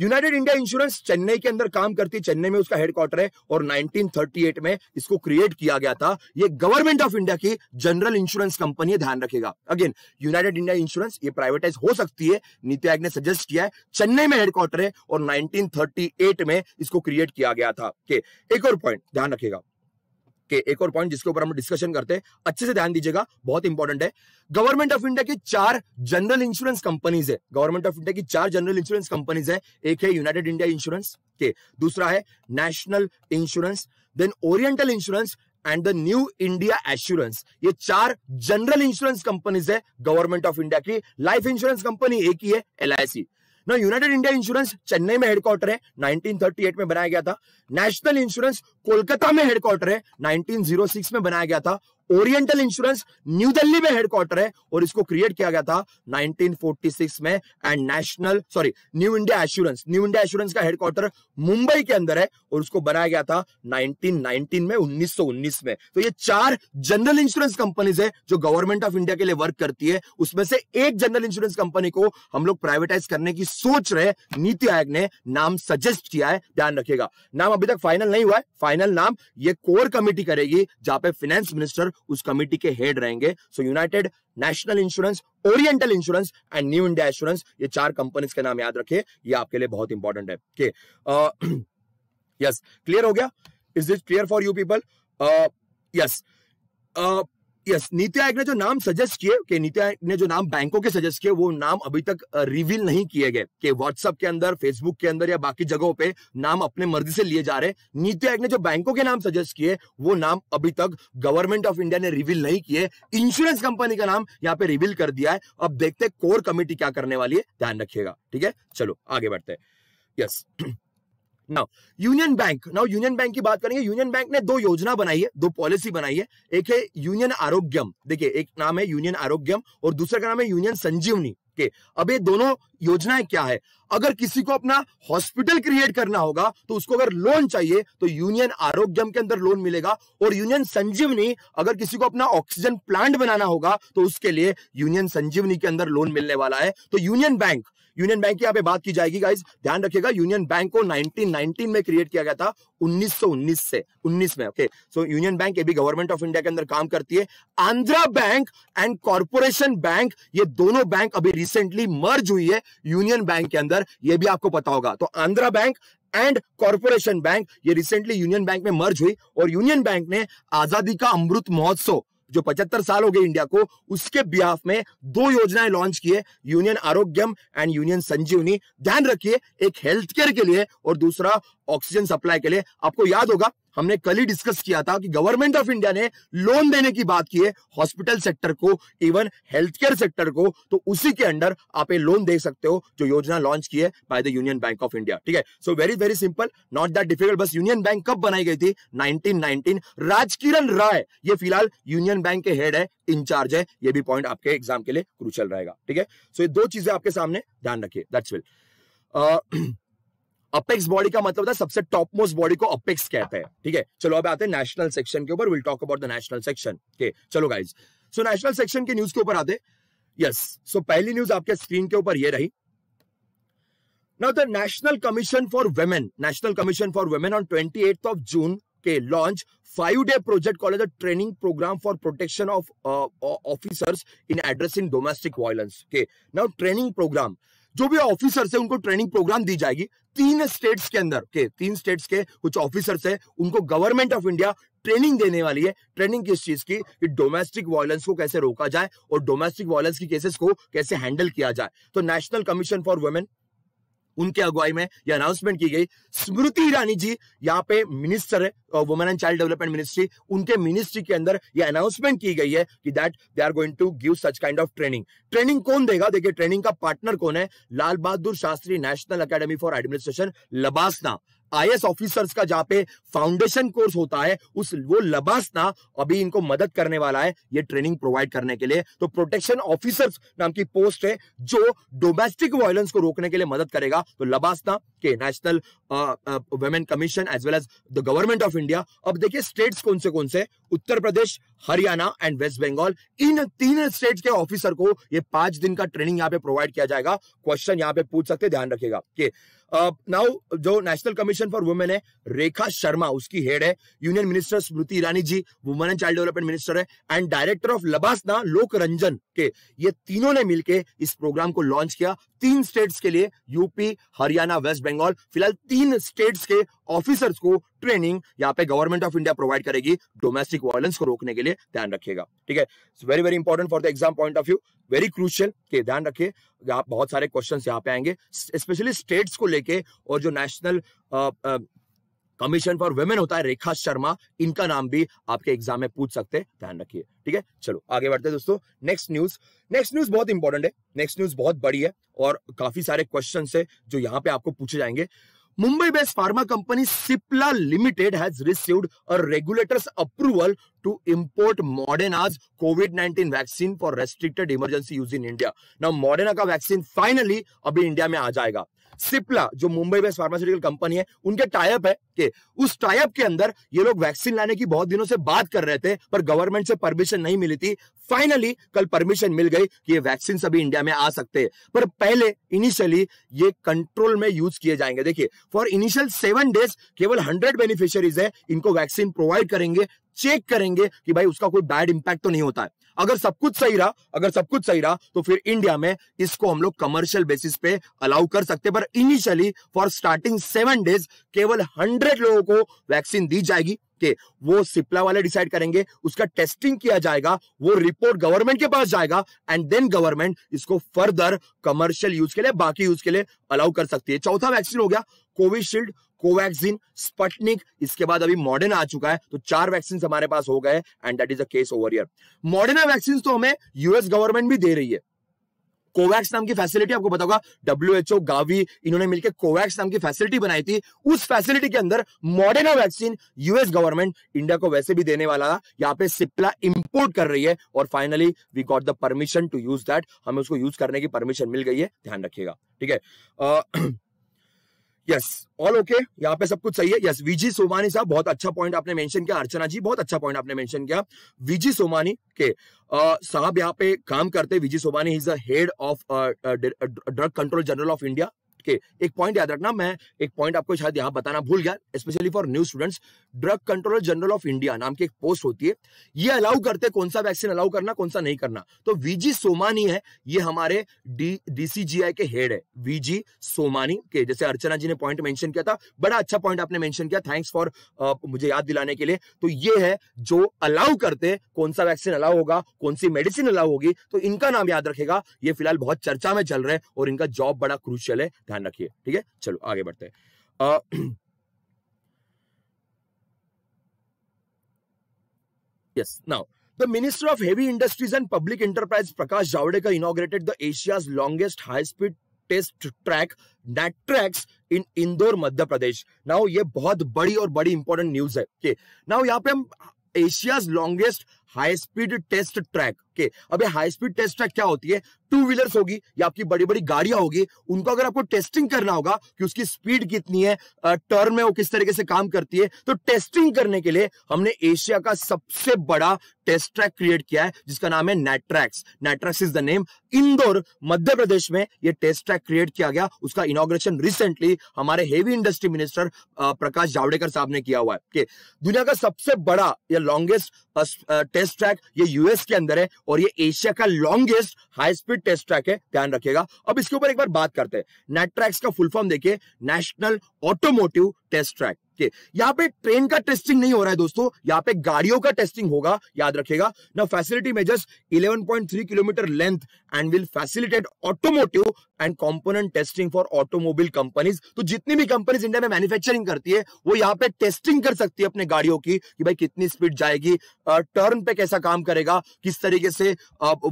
यूनाइटेड इंडिया इंश्योरेंस चेन्नई के अंदर काम करती है चेन्नई में उसका हेडक्वार्टर है और 1938 में इसको क्रिएट किया गया था ये गवर्नमेंट ऑफ इंडिया की जनरल इंश्योरेंस कंपनी है ध्यान रखेगा अगेन यूनाइटेड इंडिया इंश्योरेंस ये प्राइवेटाइज हो सकती है नीति आयोग ने सजेस्ट किया है चेन्नई में हेडक्वार्टर है और नाइनटीन में इसको क्रिएट किया गया था के एक और पॉइंट ध्यान रखेगा के एक और पॉइंट जिसके ऊपर हम डिस्कशन करते हैं अच्छे से ध्यान दीजिएगा बहुत इंपॉर्टेंट है गवर्नमेंट ऑफ इंडिया की चार जनरल इंश्योरेंस कंपनीज है गवर्नमेंट ऑफ इंडिया की चार जनरल इंश्योरेंस कंपनीज है एक है यूनाइटेड इंडिया इंश्योरेंस के दूसरा है national insurance then oriental insurance and the New India assurance ये चार जनरल इंश्योरेंस कंपनीज है गवर्नमेंट ऑफ इंडिया की लाइफ इंश्योरेंस कंपनी एक ही है एल ना यूनाइटेड इंडिया इंश्योरेंस चेन्नई में हेडक्वार्टर है 1938 में बनाया गया था नेशनल इंश्योरेंस कोलकाता में हेडक्वार्टर है 1906 में बनाया गया था ओरिएंटल इंश्योरेंस न्यू दिल्ली में हेडक्वार्टर है और इसको क्रिएट किया गया था 1946 में and national sorry New India assurance New India assurance का हेडक्वार्टर मुंबई के अंदर है और उसको बनाया गया था 1919 में 1919 में तो ये चार जनरल इंश्योरेंस कंपनीज है जो गवर्नमेंट ऑफ इंडिया के लिए वर्क करती है उसमें से एक जनरल इंश्योरेंस कंपनी को हम लोग प्राइवेटाइज करने की सोच रहे नीति आयोग ने नाम सजेस्ट किया है ध्यान रखेगा नाम अभी तक फाइनल नहीं हुआ है फाइनल नाम ये कोर कमेटी करेगी जहां पे फाइनेंस मिनिस्टर उस कमिटी के हेड रहेंगे so United national insurance oriental insurance and New India insurance ये चार कंपनीज के नाम याद रखिए ये आपके लिए बहुत इंपॉर्टेंट है के यस क्लियर हो गया is it clear for you people yes yes NITI Aayog ने जो नाम सजेस्ट किए कि नीति आयोग ने जो नाम बैंकों के सजेस्ट किए वो नाम अभी तक रिवील नहीं किए गए कि व्हाट्सएप के अंदर फेसबुक के अंदर या बाकी जगहों पे नाम अपने मर्जी से लिए जा रहे नीति आयोग ने जो बैंकों के नाम सजेस्ट किए वो नाम अभी तक गवर्नमेंट ऑफ इंडिया ने रिवील नहीं किए इंश्योरेंस कंपनी का नाम यहाँ पे रिवील कर दिया है अब देखते कोर कमेटी क्या करने वाली है ध्यान रखिएगा ठीक है चलो आगे बढ़ते हैं yes now Union bank now Union bank की बात करेंगे यूनियन बैंक ने दो योजना बनाई है दो पॉलिसी बनाई है एक है यूनियन आरोग्यम देखिए एक नाम है यूनियन आरोग्यम और दूसरे का नाम है यूनियन संजीवनी के अब ये दोनों योजनाएं क्या है अगर किसी को अपना हॉस्पिटल क्रिएट करना होगा तो उसको अगर लोन चाहिए तो यूनियन आरोग्यम के अंदर लोन मिलेगा और यूनियन संजीवनी अगर किसी को अपना ऑक्सीजन प्लांट बनाना होगा तो उसके लिए यूनियन संजीवनी के अंदर लोन मिलने वाला है तो यूनियन बैंक यूनियन बैंक की यहाँ पे बात की जाएगी गाइज ध्यान रखिएगा यूनियन बैंक को 1919 में क्रिएट किया गया था 1919 से 19 में ओके सो यूनियन बैंक ये भी गवर्नमेंट ऑफ इंडिया के अंदर काम करती है Andhra bank and corporation bank ये दोनों बैंक अभी रिसेंटली मर्ज हुई है यूनियन बैंक के अंदर यह भी आपको पता होगा तो Andhra bank and corporation bank ये रिसेंटली यूनियन बैंक में मर्ज हुई और यूनियन बैंक ने आजादी का अमृत महोत्सव जो 75 साल हो गए इंडिया को उसके बिहाफ में दो योजनाएं लॉन्च किए Union Arogyam and Union Sanjeevani ध्यान रखिए एक हेल्थ केयर के लिए और दूसरा ऑक्सीजन सप्लाई के लिए आपको याद होगा हमने कल ही डिस्कस किया था कि गवर्नमेंट ऑफ इंडिया ने लोन देने की बात की है हॉस्पिटल सेक्टर को इवन हेल्थ केयर सेक्टर को तो उसी के अंडर आप ये लोन दे सकते हो जो योजना लॉन्च की है by the Union Bank of India ठीक है so very very simple not that difficult बस यूनियन बैंक कब बनाई गई थी नाइनटीन राजकिरण राय ये फिलहाल यूनियन बैंक के हेड है इंचार्ज है ये भी पॉइंट आपके एग्जाम के लिए क्रूचल रहेगा ठीक है सो so, ये दो चीजें आपके सामने ध्यान रखिए दैट्स विल अपेक्स बॉडी का मतलब सबसे टॉप मोस्ट बॉडी को अपेक्स कहते हैं ठीक है चलो अब आते हैं नेशनल सेक्शन के ऊपर will talk about the national section के चलो गाइज सो नेशनल सेक्शन के न्यूज के ऊपर आते यस सो पहली न्यूज आपके स्क्रीन के ऊपर ये रही now the National Commission for Women National Commission for Women on twenty of June के launch five day project call as a training programme for protection of officers in addressing domestic violence के now training programme जो भी officers है उनको training programme दी जाएगी तीन states के अंदर के तीन स्टेट्स के कुछ ऑफिसर्स है उनको गवर्नमेंट ऑफ इंडिया ट्रेनिंग देने वाली है ट्रेनिंग किस चीज की कि डोमेस्टिक वायलेंस को कैसे रोका जाए और डोमेस्टिक वायलेंस की केसेस को कैसे हैंडल किया जाए तो नेशनल कमीशन फॉर वुमेन उनके अगुवाई में यह अनाउंसमेंट की गई स्मृति ईरानी जी यहाँ पे मिनिस्टर है women and child development ministry उनके मिनिस्ट्री के अंदर यह अनाउंसमेंट की गई है कि that they are going to give such kind of training training कौन देगा देखिए ट्रेनिंग का पार्टनर कौन है Lal Bahadur Shastri National Academy for Administration LBSNAA IAS officers का जहाँ पे फाउंडेशन कोर्स होता है उस वो लबासना अभी इनको मदद करने वाला है ये ट्रेनिंग प्रोवाइड करने के लिए तो प्रोटेक्शन ऑफिसर्स नाम की पोस्ट है जो डोमेस्टिक वायलेंस को रोकने के लिए मदद करेगा तो लबासना के national women commission as well as the government of India अब देखिए स्टेट्स कौन से कौन से उत्तर प्रदेश हरियाणा एंड वेस्ट बंगाल इन तीन स्टेट्स के ऑफिसर को ये पांच दिन का ट्रेनिंग यहाँ पे प्रोवाइड किया जाएगा क्वेश्चन यहाँ पे पूछ सकते ध्यान रखेगा कि okay. नाउ uh, जो नेशनल कमीशन फॉर वुमेन है रेखा शर्मा उसकी हेड है union minister Smriti Irani ji women and child development minister है and director of LBSNAA Lok Ranjan के ये तीनों ने मिलकर इस प्रोग्राम को लॉन्च किया तीन स्टेट्स के लिए यूपी हरियाणा वेस्ट बंगाल फिलहाल तीन स्टेट्स के ऑफिसर्स को ट्रेनिंग यहाँ पे गवर्नमेंट ऑफ इंडिया प्रोवाइड करेगी डोमेस्टिक वायलेंस को रोकने के लिए ध्यान रखिएगा ठीक है very very important for the exam point of view very crucial के ध्यान रखिए आप बहुत सारे क्वेश्चन यहाँ पे आएंगे स्पेशली स्टेट्स को लेके और जो नेशनल कमीशन फॉर वेमेन होता है रेखा शर्मा इनका नाम भी आपके एग्जाम में पूछ सकते हैं ध्यान रखिए ठीक है चलो आगे बढ़ते हैं दोस्तों नेक्स्ट न्यूज नेक्स्ट न्यूज बहुत इंपॉर्टेंट है नेक्स्ट न्यूज बहुत बड़ी है और काफी सारे क्वेश्चन है जो यहाँ पे आपको पूछे जाएंगे Mumbai based pharma company Cipla limited has received a regulators approval to import Moderna's Covid 19 vaccine for restricted emergency use in India now Moderna का वैक्सीन फाइनली अभी इंडिया में आ जाएगा सिप्ला जो मुंबई में फार्मास्यूटिकल कंपनी है उनके टाइप है के उस टाइप के अंदर ये लोग वैक्सीन लाने की बहुत दिनों से बात कर रहे थे पर गवर्नमेंट से परमिशन नहीं मिली थी फाइनली कल परमिशन मिल गई कि ये वैक्सीन सभी इंडिया में आ सकते हैं पर पहले इनिशियली ये कंट्रोल में यूज किए जाएंगे देखिए फॉर इनिशियल सेवन डेज केवल हंड्रेड बेनिफिशियरीज है इनको वैक्सीन प्रोवाइड करेंगे चेक करेंगे कि भाई उसका कोई बैड इंपैक्ट तो नहीं होता है अगर सब कुछ सही रहा अगर सब कुछ सही रहा तो फिर इंडिया में इसको हम लोग कमर्शियल बेसिस पे अलाउ कर सकते पर initially for starting seven days केवल हंड्रेड लोगों को वैक्सीन दी जाएगी के वो सिप्ला वाले डिसाइड करेंगे उसका टेस्टिंग किया जाएगा वो रिपोर्ट गवर्नमेंट के पास जाएगा एंड देन गवर्नमेंट इसको फर्दर कमर्शियल यूज के लिए बाकी यूज के लिए अलाउ कर सकती है चौथा वैक्सीन हो गया कोविशील्ड कोवैक्सिन स्पटनिक इसके बाद अभी मॉडर्न आ चुका है तो चार वैक्सीन हमारे पास हो गए and that is a case over year Moderna vaccine तो हमें यूएस गवर्नमेंट भी दे रही है कोवैक्स नाम की फैसिलिटी आपको बताऊंगा डब्ल्यू एच गावी इन्होंने मिलकर कोवैक्स नाम की फैसिलिटी बनाई थी उस फैसिलिटी के अंदर Moderna vaccine US government India को वैसे भी देने वाला था यहाँ पे सिप्ला इंपोर्ट कर रही है और finally we got the permission to use that हमें उसको यूज करने की परमिशन मिल गई है ध्यान रखिएगा ठीक है uh, यस ऑल ओके यहाँ पे सब कुछ सही है यस वीजी सोमानी साहब बहुत अच्छा पॉइंट आपने मेंशन किया अर्चना जी बहुत अच्छा पॉइंट आपने मेंशन किया वीजी सोमानी के साहब यहाँ पे काम करते V G Somani is the head of drug control general of India के एक पॉइंट याद रखना मैं एक पॉइंट आपको शायद यहाँ बताना भूल गया specially for new students drug controller general of India नाम की एक पोस्ट होती है ये अलाउ करते कौन सा वैक्सीन अलाउ करना कौन सा नहीं करना तो वीजी सोमानी है ये हमारे डीसीजीआई के हेड है वीजी सोमानी के जैसे अर्चना जी ने पॉइंट मेंशन किया था बड़ा अच्छा पॉइंट आपने मेंशन किया थैंक्स फॉर मुझे याद दिलाने के लिए तो ये है जो अलाउ करते कौन सा वैक्सीन अलाउ होगा कौन सी मेडिसिन अलाउ होगी तो इनका नाम याद रखेगा ये फिलहाल बहुत चर्चा में चल रहे हैं और इनका जॉब बड़ा क्रूशियल है ध्यान रखिए ठीक है चलो आगे बढ़ते हैं yes now the minister of heavy industries and public enterprise Prakash Javadekar inaugurated the Asia's longest high speed test track NATRAX in Indore Madhya Pradesh now ये बहुत बड़ी और बड़ी इंपॉर्टेंट न्यूज है नाउ okay. यहां पे हम Asia's longest high speed test track के अब हाई स्पीड टेस्ट ट्रैक क्या होती है टू व्हीलर्स होगी या आपकी बड़ी बड़ी गाड़ियां होगी उनको अगर आपको टेस्टिंग करना होगा कि उसकी स्पीड कितनी है टर्न में वो किस तरीके से काम करती है तो टेस्टिंग करने के लिए हमने एशिया का सबसे बड़ा टेस्ट ट्रैक क्रिएट किया है जिसका नाम है NATRAX NATRAX is the name Indore Madhya Pradesh में यह टेस्ट ट्रैक क्रिएट किया गया उसका इनोग्रेशन रिसेंटली हमारे heavy industry minister Prakash Javadekar साहब ने किया हुआ है दुनिया का सबसे बड़ा या लॉन्गेस्ट टेस्ट ट्रैक ये यूएस के अंदर है और ये एशिया का longest high speed test track है ध्यान रखिएगा अब इसके ऊपर एक बार बात करते हैं नेट ट्रैक्स का फुल फॉर्म देखिए नेशनल ऑटोमोटिव टेस्ट ट्रैक के यहाँ पे ट्रेन का टेस्टिंग नहीं हो रहा है दोस्तों यहाँ पे गाड़ियों का टेस्टिंग होगा याद रखेगा ना facility measures 11.3 kilometre length and will facilitate automotive and component testing for automobile companies तो जितनी भी कंपनीज इंडिया में मैन्युफैक्चरिंग करती है वो यहाँ पे टेस्टिंग कर सकती है अपने गाड़ियों की कि भाई कितनी स्पीड जाएगी टर्न पे कैसा काम करेगा किस तरीके से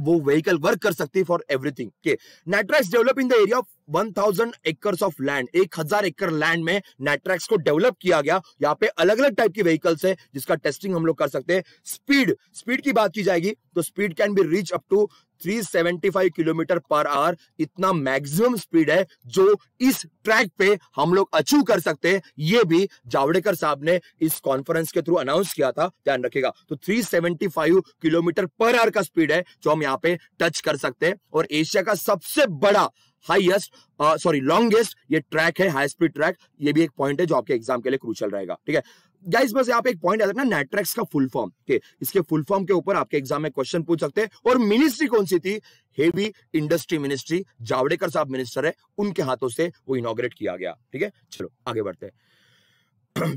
वो व्हीकल वर्क कर सकती है फॉर एवरीथिंग के नेट्रा develop in the area of 1000 acres of land 1000 एकड़ लैंड में नेट्रैक्स को डेवलप किया गया यहाँ पे अलग अलग टाइप की व्हीकल्स है जिसका टेस्टिंग हम लोग कर सकते हैं स्पीड स्पीड की बात की जाएगी तो speed can be reach up to 375 kilometre per hour इतना मैक्सिमम स्पीड है जो इस ट्रैक पे हम लोग अचीव कर सकते हैं ये भी जावड़ेकर साहब ने इस कॉन्फ्रेंस के थ्रू अनाउंस किया था ध्यान रखेगा तो 375 किलोमीटर पर आवर का स्पीड है जो हम यहाँ पे टच कर सकते हैं और एशिया का सबसे बड़ा हाईएस्ट सॉरी लॉन्गेस्ट ये ट्रैक है हाई स्पीड ट्रैक ये भी एक पॉइंट है जो आपके एग्जाम के लिए क्रूशल रहेगा ठीक है गाइस बस आप एक पॉइंट याद रखना नेटट्रैक्स का फुल फॉर्म के इसके फुल फॉर्म के ऊपर आपके एग्जाम में क्वेश्चन पूछ सकते हैं और मिनिस्ट्री कौन सी थी हेवी इंडस्ट्री मिनिस्ट्री जावड़ेकर साहब मिनिस्टर है उनके हाथों से वो इनोग्रेट किया गया ठीक है चलो आगे बढ़ते हैं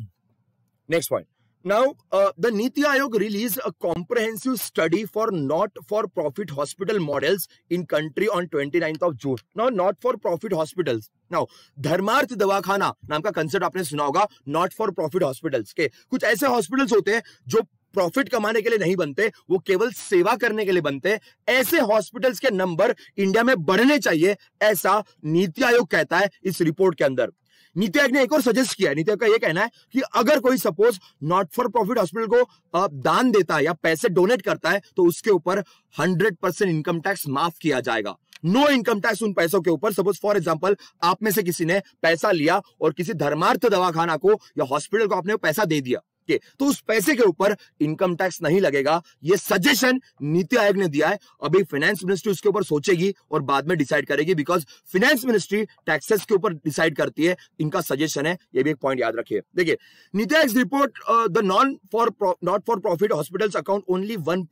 next point Now, uh, the Niti Aayog released a comprehensive study for not-for-profit hospital models in country on 29th of June. Now, not-for-profit hospitals. Now, धर्मार्थ दवाखाना नाम का कंसेप्ट आपने सुना होगा नॉट फॉर प्रॉफिट हॉस्पिटल्स के कुछ ऐसे हॉस्पिटल्स होते हैं जो प्रॉफिट कमाने के लिए नहीं बनते वो केवल सेवा करने के लिए बनते ऐसे हॉस्पिटल्स के नंबर इंडिया में बढ़ने चाहिए ऐसा नीति आयोग कहता है इस रिपोर्ट के अंदर नीति ने एक और सजेस्ट किया नीति का यह कहना है कि अगर कोई suppose not for profit hospital को दान देता है या पैसे डोनेट करता है तो उसके ऊपर हंड्रेड परसेंट इनकम टैक्स माफ किया जाएगा नो इनकम टैक्स उन पैसों के ऊपर सपोज फॉर एग्जाम्पल आप में से किसी ने पैसा लिया और किसी धर्मार्थ दवाखाना को या हॉस्पिटल को आपने पैसा दे दिया के तो उस पैसे के ऊपर इनकम टैक्स नहीं लगेगा ये सजेशन नीति आयोग ने दिया है अभी फाइनेंस मिनिस्ट्री उसके ऊपर सोचेगी और बाद में डिसाइड करेगी बिकॉज फाइनेंस मिनिस्ट्री टैक्सेस के ऊपर डिसाइड करती है इनका सजेशन है ये भी एक पॉइंट याद रखिए देखिए NITI Aayog report the non for not for profit hospital account only one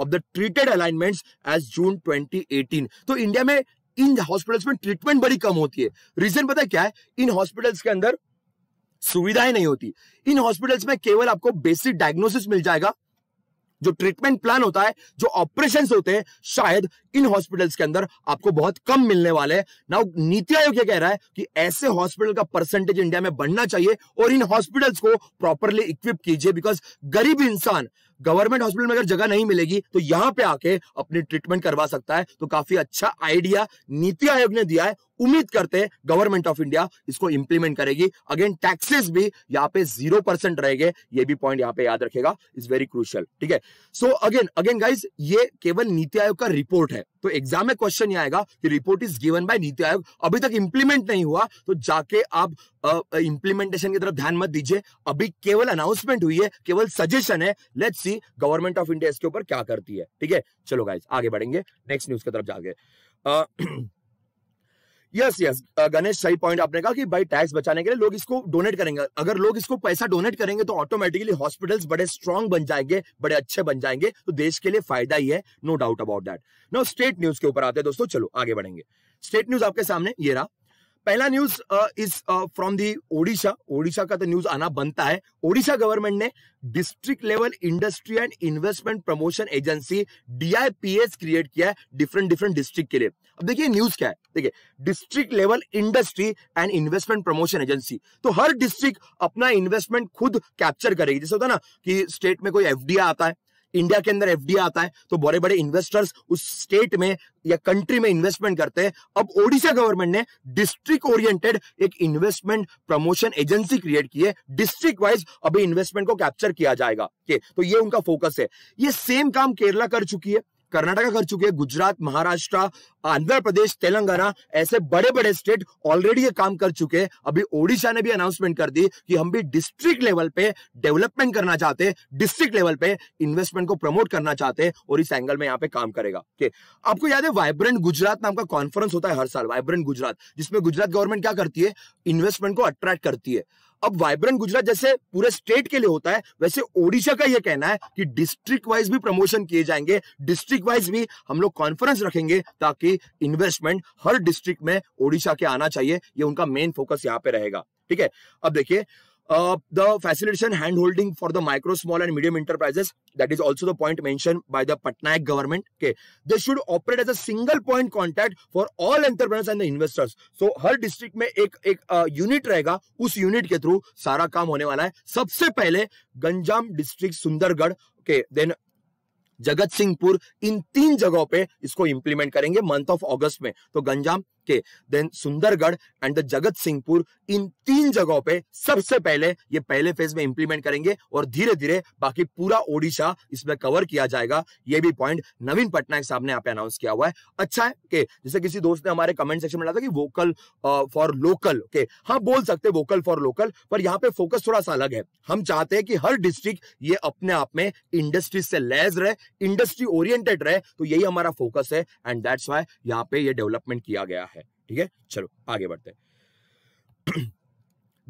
of the treated alignment as June twenty तो इंडिया में इन हॉस्पिटल्स में ट्रीटमेंट बड़ी कम होती है रीजन पता है क्या है इन हॉस्पिटल्स के अंदर सुविधाएं नहीं होती इन हॉस्पिटल्स में केवल आपको बेसिक डायग्नोसिस मिल जाएगा जो ट्रीटमेंट प्लान होता है जो ऑपरेशन होते हैं शायद इन हॉस्पिटल्स के अंदर आपको बहुत कम मिलने वाले हैं नाउ नीति आयोग क्या कह रहा है कि ऐसे हॉस्पिटल का परसेंटेज इंडिया में बढ़ना चाहिए और इन हॉस्पिटल्स को प्रॉपरली इक्विप कीजिए बिकॉज गरीब इंसान गवर्नमेंट हॉस्पिटल में अगर जगह नहीं मिलेगी तो यहां पे आके अपनी ट्रीटमेंट करवा सकता है तो काफी अच्छा आइडिया नीति आयोग ने दिया है उम्मीद करते हैं गवर्नमेंट ऑफ इंडिया इसको इंप्लीमेंट करेगी अगेन टैक्सेस भी यहाँ पे जीरो परसेंट रहेंगे ये भी पॉइंट यहाँ पे याद रखेगा इज वेरी क्रूशियल ठीक है सो अगेन अगेन गाइज ये केवल नीति आयोग का रिपोर्ट है तो एग्जाम में क्वेश्चन ये आएगा कि रिपोर्ट इज गिवन बाय नीति आयोग अभी तक इंप्लीमेंट नहीं हुआ तो जाके आप इंप्लीमेंटेशन की तरफ ध्यान मत दीजिए अभी केवल अनाउंसमेंट हुई है केवल सजेशन है let's see government of India इसके ऊपर क्या करती है ठीक है चलो गाइज आगे बढ़ेंगे नेक्स्ट न्यूज की तरफ जाके uh, यस यस गणेश सही पॉइंट आपने कहा कि भाई टैक्स बचाने के लिए लोग इसको डोनेट करेंगे अगर लोग इसको पैसा डोनेट करेंगे तो ऑटोमेटिकली हॉस्पिटल्स बड़े स्ट्रांग बन जाएंगे बड़े अच्छे बन जाएंगे तो देश के लिए फायदा ही है no doubt about that no state news के ऊपर आते हैं दोस्तों चलो आगे बढ़ेंगे स्टेट न्यूज आपके सामने ये रहा पहला news is from the Odisha Odisha का तो न्यूज आना बनता है ओडिशा गवर्नमेंट ने district level industry and investment promotion agency DIPS create किया है डिफरेंट डिफरेंट डिस्ट्रिक्ट के लिए अब देखिए न्यूज क्या है देखिए district level industry and investment promotion agency तो हर डिस्ट्रिक्ट अपना इन्वेस्टमेंट खुद कैप्चर करेगी जैसे होता है ना कि स्टेट में कोई एफडीआई आता है इंडिया के अंदर एफडीए आता है तो बड़े बड़े इन्वेस्टर्स उस स्टेट में या कंट्री में इन्वेस्टमेंट करते हैं अब ओडिशा गवर्नमेंट ने डिस्ट्रिक्ट ओरिएंटेड एक इन्वेस्टमेंट प्रमोशन एजेंसी क्रिएट की है डिस्ट्रिक्ट वाइज अभी इन्वेस्टमेंट को कैप्चर किया जाएगा के तो ये उनका फोकस है ये सेम काम केरला कर चुकी है कर्नाटका कर चुके हैं गुजरात महाराष्ट्र आंध्र प्रदेश तेलंगाना ऐसे बड़े बड़े स्टेट ऑलरेडी ये काम कर चुके हैं अभी ओडिशा ने भी अनाउंसमेंट कर दी कि हम भी डिस्ट्रिक्ट लेवल पे डेवलपमेंट करना चाहते हैं डिस्ट्रिक्ट लेवल पे इन्वेस्टमेंट को प्रमोट करना चाहते हैं और इस एंगल में यहाँ पे काम करेगा के आपको याद है वाइब्रेंट गुजरात नाम का कॉन्फ्रेंस होता है हर साल वाइब्रेंट गुजरात जिसमें गुजरात गवर्नमेंट क्या करती है इन्वेस्टमेंट को अट्रैक्ट करती है अब वाइब्रेंट गुजरात जैसे पूरे स्टेट के लिए होता है वैसे ओडिशा का यह कहना है कि डिस्ट्रिक्ट वाइज भी प्रमोशन किए जाएंगे डिस्ट्रिक्ट वाइज भी हम लोग कॉन्फ्रेंस रखेंगे ताकि इन्वेस्टमेंट हर डिस्ट्रिक्ट में ओडिशा के आना चाहिए ये उनका मेन फोकस यहाँ पे रहेगा ठीक है अब देखिए Uh, the facilitation hand holding for the micro, small, and medium enterprises. That is also the point mentioned by the Patnaik government. Okay, they should operate as a single point contact for all entrepreneurs and the investors. So har district mein ek ek uh, unit rahega us unit ke through sara kaam hone wala hai sabse pehle ganjam district sundargarh okay then जगत सिंहपुर इन तीन जगहों पे इसको implement करेंगे month of अगस्त में तो गंजाम के then Sundargarh and the जगत सिंहपुर इन तीन जगहों पे सबसे पहले ये पहले फेज में इंप्लीमेंट करेंगे और धीरे धीरे बाकी पूरा ओडिशा इसमें कवर किया जाएगा ये भी पॉइंट नवीन पटनायक साहब ने यहाँ पे अनाउंस किया हुआ है अच्छा है के जैसे किसी दोस्त ने हमारे कमेंट सेक्शन में डाला था कि वोकल फॉर लोकल के हाँ बोल सकते वोकल फॉर लोकल पर यहाँ पे फोकस थोड़ा सा अलग है हम चाहते हैं कि हर डिस्ट्रिक्ट ये अपने आप में इंडस्ट्री से लैस रहे इंडस्ट्री ओरिएंटेड रहे तो यही हमारा फोकस है एंड दैट्स वाई यहाँ पे ये डेवलपमेंट किया गया है ठीक है चलो आगे बढ़ते हैं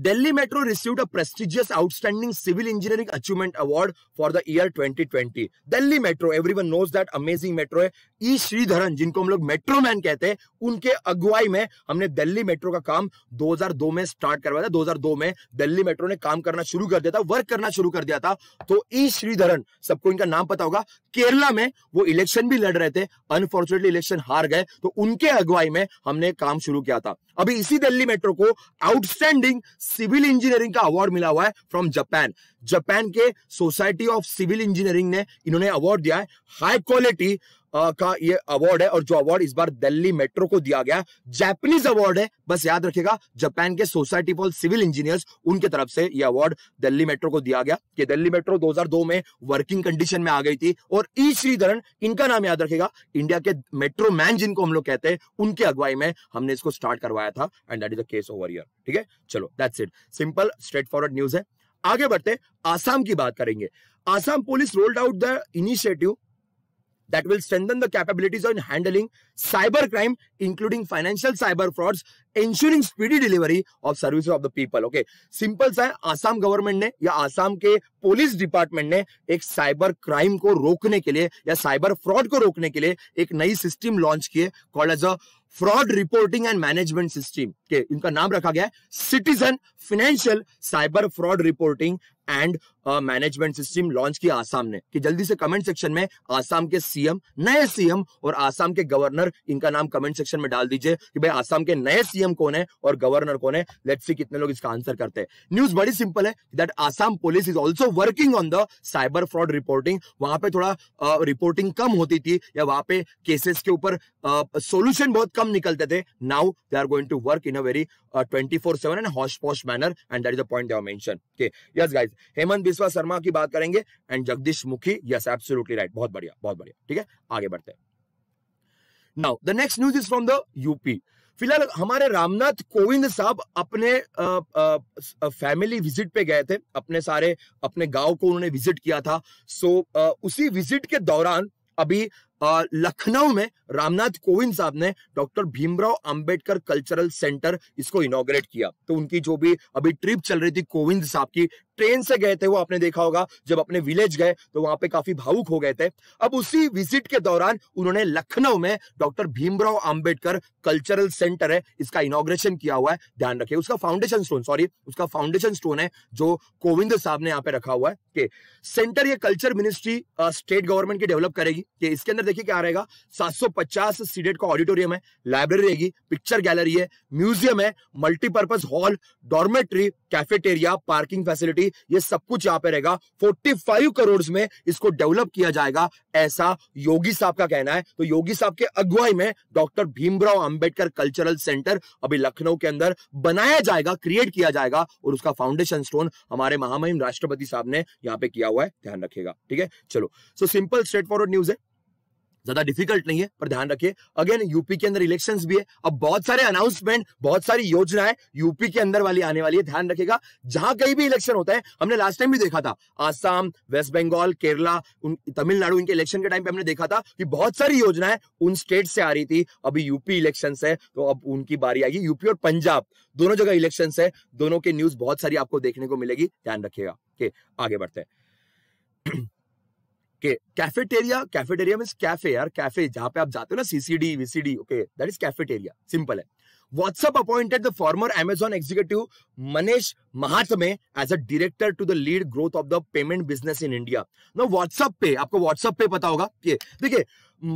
Delhi Metro received a prestigious Outstanding Civil Engineering Achievement Award for the year 2020. Delhi Metro, everyone knows that amazing metro है. E श्रीधरन जिनको हम लोग मेट्रो मैन कहते हैं उनके अगुवाई में हमने दिल्ली मेट्रो का काम 2002 में स्टार्ट करवाया था 2002 में दिल्ली मेट्रो ने काम करना शुरू कर दिया था वर्क करना शुरू कर दिया था तो ई e. श्रीधरन सबको इनका नाम पता होगा केरला में वो इलेक्शन भी लड़ रहे थे अनफॉर्चुनेटली इलेक्शन हार गए तो उनके अगुवाई में हमने काम शुरू किया था अभी इसी दिल्ली मेट्रो को आउटस्टैंडिंग सिविल इंजीनियरिंग का अवार्ड मिला हुआ है फ्रॉम जापान जापान के सोसाइटी ऑफ सिविल इंजीनियरिंग ने इन्होंने अवार्ड दिया है हाई क्वालिटी का ये अवार्ड है और जो अवार्ड इस बार दिल्ली मेट्रो को दिया गया जैपनीज अवार्ड है बस याद रखेगा जापान के सोसाइटी फॉर सिविल इंजीनियर्स उनके तरफ से ये अवार्ड दिल्ली मेट्रो को दिया गया कि दिल्ली मेट्रो 2002 में वर्किंग कंडीशन में आ गई थी और ई e. श्रीधरन इनका नाम याद रखेगा इंडिया के मेट्रो मैन जिनको हम लोग कहते हैं उनकी अगुवाई में हमने इसको स्टार्ट करवाया था and that is the case over year ठीक है चलो that's it simple straightforward news है आगे बढ़ते आसाम की बात करेंगे Assam police rolled out the initiative that will strengthen the capabilities on handling cyber crime, including financial cyber frauds, ensuring speedy delivery of services of the people. Okay, simple sa assam government ne ya assam ke police department ne ek cyber crime ko rokne ke liye ya cyber fraud ko rokne ke liye ek nayi system launch kiye called as a fraud reporting and management system के इनका नाम रखा गया है citizen financial cyber fraud reporting and management system launch किया आसाम ने कि जल्दी से कमेंट सेक्शन में आसाम के सीएम नए सीएम और आसाम के गवर्नर इनका नाम कमेंट सेक्शन में डाल दीजिए कि भाई आसाम के नए सीएम कौन है और गवर्नर कौन है लेट्स सी कितने लोग इसका आंसर करते हैं न्यूज बड़ी सिंपल है that Assam police is also working on the cyber fraud reporting वहां पर थोड़ा रिपोर्टिंग uh, कम होती थी या वहां पे केसेस के ऊपर सोल्यूशन uh, बहुत कम निकलते थे now they are going to work in a very twenty four seven and hush posh manner and that is the point they have mentioned okay yes guys Himanta Biswa Sarma की बात करेंगे एंड जगदीश मुखी यस एब्सोल्युटली राइट बहुत बढ़िया बहुत बढ़िया ठीक है आगे बढ़ते हैं now the next news is from the UP फिलहाल हमारे रामनाथ कोविंद साहब अपने आ, आ, फैमिली विजिट पे गए थे अपने सारे अपने गांव को उन्होंने विजिट किया था सो आ, उसी विजिट के दौरान अभी लखनऊ में रामनाथ कोविंद साहब ने doctor Bhimrao Ambedkar cultural centre इसको इनोग्रेट किया तो उनकी जो भी अभी ट्रिप चल रही थी कोविंद साहब की ट्रेन से गए थे वो आपने देखा होगा जब अपने विलेज गए तो वहां पे काफी भावुक हो गए थे अब उसी विजिट के दौरान उन्होंने लखनऊ में doctor Bhimrao Ambedkar cultural centre है इसका इनोग्रेशन किया हुआ है ध्यान रखिए उसका फाउंडेशन स्टोन सॉरी उसका फाउंडेशन स्टोन है जो कोविंद साहब ने यहाँ पे रखा हुआ है के सेंटर ये कल्चर मिनिस्ट्री स्टेट गवर्नमेंट की डेवलप करेगी कि इसके अंदर देखिए क्या रहेगा 750 सीटेट का ऑडिटोरियम है लाइब्रेरी रहेगी पिक्चर गैलरी है म्यूजियम है multipurpose hall dormitory cafeteria parking facility ये सब कुछ यहाँ पे रहेगा 45 करोड़ में इसको डेवलप किया जाएगा ऐसा योगी साहब का कहना है तो योगी साहब के अगुवाई में doctor Bhimrao Ambedkar cultural centre अभी लखनऊ के अंदर बनाया जाएगा क्रिएट किया जाएगा और उसका फाउंडेशन स्टोन हमारे महामहिम राष्ट्रपति साहब ने यहाँ पे किया हुआ है ध्यान रखेगा ठीक है चलो so simple straightforward news है ज्यादा डिफिकल्ट नहीं है पर ध्यान रखिए अगेन यूपी के अंदर इलेक्शन भी है अब बहुत सारे अनाउंसमेंट बहुत सारी योजनाएं यूपी के अंदर वाली आने वाली है ध्यान रखेगा जहां कहीं भी इलेक्शन होता है हमने लास्ट टाइम भी देखा था आसाम वेस्ट बंगाल केरला तमिलनाडु इनके इलेक्शन के टाइम पे हमने देखा था कि बहुत सारी योजनाएं उन स्टेट से आ रही थी अभी यूपी इलेक्शन है तो अब उनकी बारी आएगी यूपी और पंजाब दोनों जगह इलेक्शन है दोनों के न्यूज बहुत सारी आपको देखने को मिलेगी ध्यान रखिएगा आगे बढ़ते हैं okay cafeteria cafeteria mean cafe यार कैफे जहां पे आप जाते हो ना CCD VCD okay that is cafeteria simple है WhatsApp appointed the former Amazon executive Manesh Mahatme as a director to the lead growth of the payment business in India no WhatsApp पे आपको व्हाट्सअप पे पता होगा ये देखिए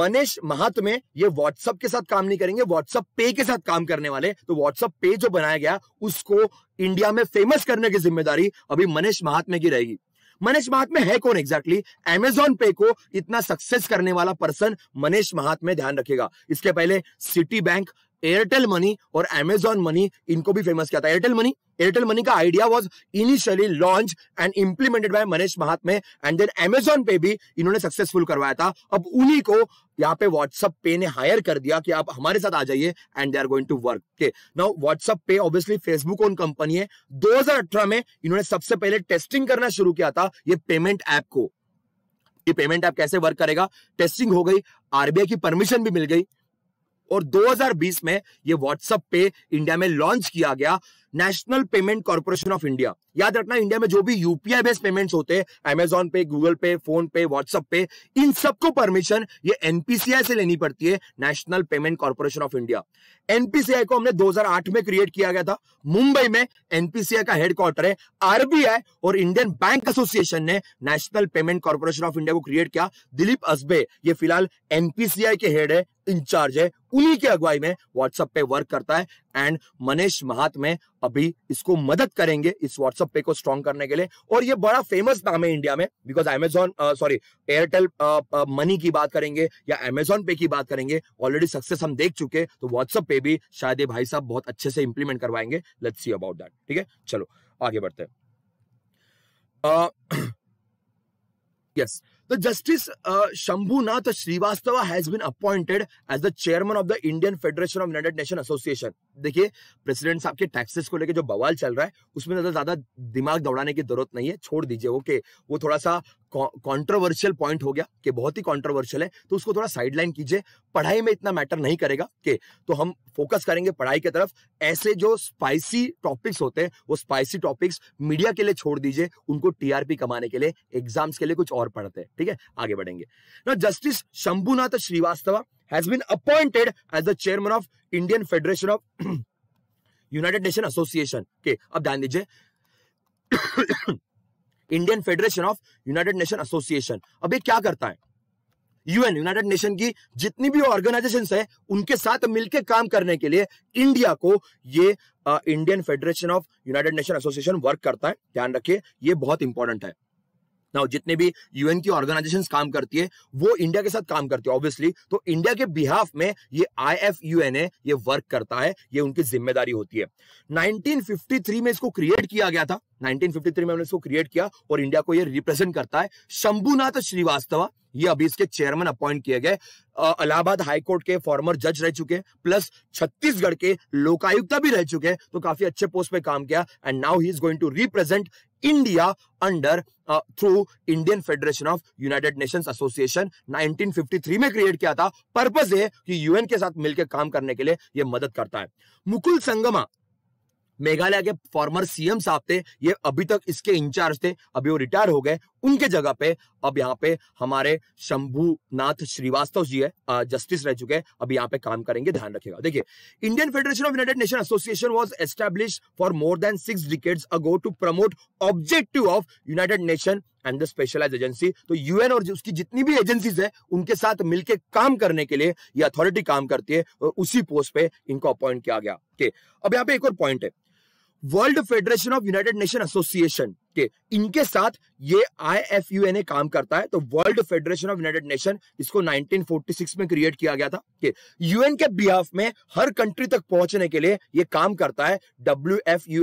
मनेश महात्मे ये व्हाट्सअप के साथ काम नहीं करेंगे व्हाट्सएप पे के साथ काम करने वाले तो व्हाट्सएप पे जो बनाया गया उसको इंडिया में फेमस करने की जिम्मेदारी अभी मनेश महात्मे की रहेगी मनीष महात्मे है कौन एग्जैक्टली एमेजोन पे को इतना सक्सेस करने वाला पर्सन मनीष महात्मे ध्यान रखेगा इसके पहले सिटी बैंक एयरटेल मनी और एमेजॉन मनी इनको भी फेमस किया था एयरटेल मनी एयरटेल मनी का idea was initially launch and implemented by Manish Mahatme and then Amazon पे भी इन्होंने सक्सेसफुल करवाया था अब उन्हीं को यहाँ पे व्हाट्सअप पे ने हायर कर दिया कि आप हमारे साथ आ जाइए and they are going to work के नाउ व्हाट्सअप पे ऑब्वियसली फेसबुक ओन कंपनी है दो में इन्होंने सबसे पहले टेस्टिंग करना शुरू किया था ये पेमेंट ऐप को ये पेमेंट ऐप कैसे वर्क करेगा टेस्टिंग हो गई आरबीआई की परमिशन भी मिल गई और 2020 में ये व्हाट्सएप पे इंडिया में लॉन्च किया गया National Payment Corporation of India याद रखना इंडिया में जो भी यूपीआई बेस्ड पेमेंट्स होते हैं अमेजोन पे गूगल पे फोन पे व्हाट्सएप पे इन सबको परमिशन ये एनपीसीआई से लेनी पड़ती है National Payment Corporation of India NPCI को हमने 2008 में क्रिएट किया गया था मुंबई में एनपीसीआई का हेडक्वार्टर है आरबीआई और इंडियन बैंक एसोसिएशन ने National Payment Corporation of India को क्रिएट किया दिलीप असबे ये फिलहाल एनपीसीआई के हेड है इंचार्ज है उन्हीं के अगुवाई में व्हाट्सएप पे वर्क करता है एंड मनीष महात्मे अभी इसको मदद करेंगे इस व्हाट्सएप पे को स्ट्रॉन्ग करने के लिए और ये बड़ा फेमस नाम है इंडिया में because Amazon sorry Airtel money की बात करेंगे या अमेजोन पे की बात करेंगे ऑलरेडी सक्सेस हम देख चुके तो व्हाट्सएप पे भी शायद ये भाई साहब बहुत अच्छे से इंप्लीमेंट करवाएंगे लेट्स सी अबाउट दैट ठीक है चलो आगे बढ़ते हैं yes uh, yes. The Justice uh, Shambhunath Srivastava has been appointed as the chairman of the Indian Federation of United Nations Association. देखिए प्रेसिडेंट साहब के टैक्सेस को लेके जो बवाल चल रहा है उसमें ज्यादा ज्यादा दिमाग दौड़ाने की जरूरत नहीं है छोड़ दीजिए ओके वो थोड़ा सा कंट्रोवर्शियल पॉइंट हो गया कि बहुत ही कंट्रोवर्शियल है तो उसको थोड़ा साइडलाइन कीजिए पढ़ाई में इतना मैटर नहीं करेगा के तो हम फोकस करेंगे पढ़ाई की तरफ ऐसे जो स्पाइसी टॉपिक्स होते हैं वो स्पाइसी टॉपिक्स मीडिया के लिए छोड़ दीजिए उनको टीआरपी कमाने के लिए एग्जाम्स के लिए कुछ और पढ़ते हैं ठीक है आगे बढ़ेंगे ना justice Shambhunath Srivastava has been appointed as the chairman of Indian Federation of United Nation Association के अब ध्यान दीजिए Indian Federation of United Nation Association अब ये क्या करता है यूएन यूनाइटेड नेशन की जितनी भी ऑर्गेनाइजेशन है उनके साथ मिलकर काम करने के लिए इंडिया को ये Indian Federation of United Nation Association work करता है ध्यान रखिए ये बहुत इंपॉर्टेंट है ना जितने भी यूएन की ऑर्गेनाइजेशन काम करती है वो इंडिया के साथ काम करती है ऑब्वियसली तो इंडिया के बिहाफ में ये I F U N A ये वर्क करता है ये उनकी जिम्मेदारी होती है नाइनटीन फिफ्टी थ्री में इसको क्रिएट किया गया था नाइनटीन फिफ्टी थ्री में इसको क्रिएट किया और इंडिया को ये रिप्रेजेंट करता है शंभुनाथ श्रीवास्तवा ये अभी इसके चेयरमैन अपॉइंट किए गए इलाहाबाद हाईकोर्ट के फॉर्मर जज रह चुके प्लस छत्तीसगढ़ के लोकायुक्त भी रह चुके हैं तो काफी अच्छे पोस्ट पे काम किया and now he is going to represent India under through Indian Federation of United Nations Association 1953 में क्रिएट किया था पर्पज है कि यूएन के साथ मिलकर काम करने के लिए यह मदद करता है मुकुल संगमा मेघालय के फॉर्मर सीएम साहब थे ये अभी तक इसके इंचार्ज थे अभी वो रिटायर हो गए उनके जगह पे अब यहाँ पे हमारे शंभुनाथ श्रीवास्तव जी है जस्टिस रह चुके हैं अब यहाँ पे काम करेंगे ध्यान रखिएगा देखिए Indian Federation of United Nation Association was establish for more than six decades ago to promote objective of United Nation and the specialize agency तो यूएन और उसकी जितनी भी एजेंसीज है उनके साथ मिलकर काम करने के लिए ये अथॉरिटी काम करती है उसी पोस्ट पे इनको अपॉइंट किया गया के अब यहाँ पे एक और पॉइंट है World Federation of United Nations Association. के इनके साथ ये आई काम करता है तो World Federation of United Nation इसको 1946 में क्रिएट किया गया था कि यूएन के बिहाफ में हर कंट्री तक पहुंचने के लिए ये काम करता है डब्ल्यू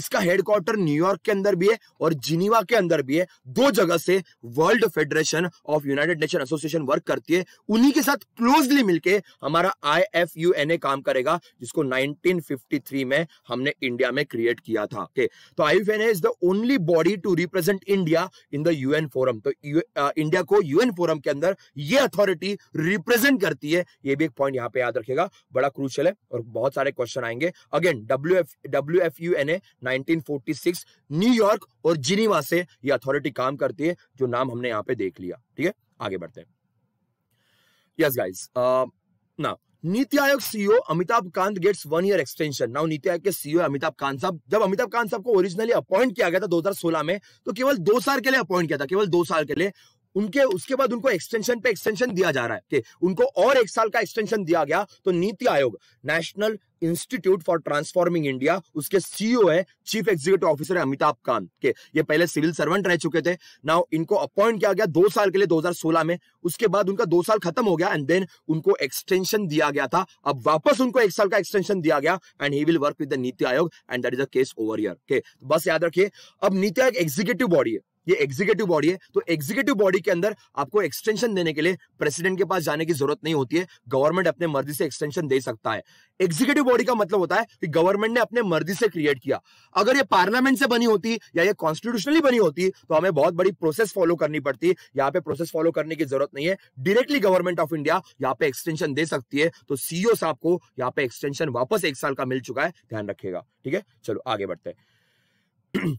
इसका हेडक्वार्टर न्यूयॉर्क के अंदर भी है और जिनीवा के अंदर भी है दो जगह से World Federation of United Nation Association work करती है उन्हीं के साथ क्लोजली मिलकर हमारा आई काम करेगा जिसको 1953 में हमने इंडिया में क्रिएट किया था okay. तो I is the only body to represent India in the UN forum तो इंडिया uh, को यूएन फोरम के अंदर ये अथॉरिटी रिप्रेजेंट करती है ये भी एक पॉइंट यहाँ पे याद रखेगा बड़ा क्रूशल है और बहुत सारे क्वेश्चन आएंगे again W F W F U N A न्यूयॉर्क और जिनीवा से ये अथॉरिटी काम करती है जो नाम हमने यहाँ पे देख लिया ठीक है आगे बढ़ते हैं यस गाइज ना NITI Aayog CEO e Amitabh Kant gets one year extension now NITI Aayog के सीईओ e अमिताभ कांत साहब जब अमिताभ कांत साहब को ओरिजिनली अपॉइंट किया गया था 2016 में तो केवल दो साल के लिए अपॉइंट किया था केवल दो साल के लिए उनके उसके बाद उनको एक्सटेंशन पे एक्सटेंशन दिया जा रहा है कि उनको और एक साल का एक्सटेंशन दिया गया तो NITI Aayog National Institute for Transforming India उसके सीईओ है चीफ एग्जीक्यूटिव ऑफिसर है अमिताभ कांत के ये पहले सिविल सर्वेंट रह चुके थे नाउ इनको अपॉइंट किया गया दो साल के लिए 2016 में उसके बाद उनका दो साल खत्म हो गया एंड देन उनको एक्सटेंशन दिया गया था अब वापस उनको एक साल का एक्सटेंशन दिया गया and he will work with NITI Aayog and that is a case over year के बस याद रखिए अब नीति आयोग एग्जीक्यूटिव बॉडी है ये एग्जीक्यूटिव बॉडी है तो एग्जीक्यूटिव बॉडी के अंदर आपको एक्सटेंशन देने के लिए प्रेसिडेंट के पास जाने की जरूरत नहीं होती है गवर्नमेंट अपने मर्जी से एक्सटेंशन दे सकता है एग्जीक्यूटिव बॉडी का मतलब होता है कि गवर्नमेंट ने अपने मर्जी से क्रिएट किया अगर ये पार्लियामेंट से बनी होती या ये कॉन्स्टिट्यूशनली बनी होती तो हमें बहुत बड़ी प्रोसेस फॉलो करनी पड़ती यहाँ पे प्रोसेस फॉलो करने की जरूरत नहीं है डायरेक्टली गवर्नमेंट ऑफ इंडिया यहाँ पे एक्सटेंशन दे सकती है तो सीईओ साहब को यहाँ पे एक्सटेंशन वापस एक साल का मिल चुका है ध्यान रखेगा ठीक है चलो आगे बढ़ते हैं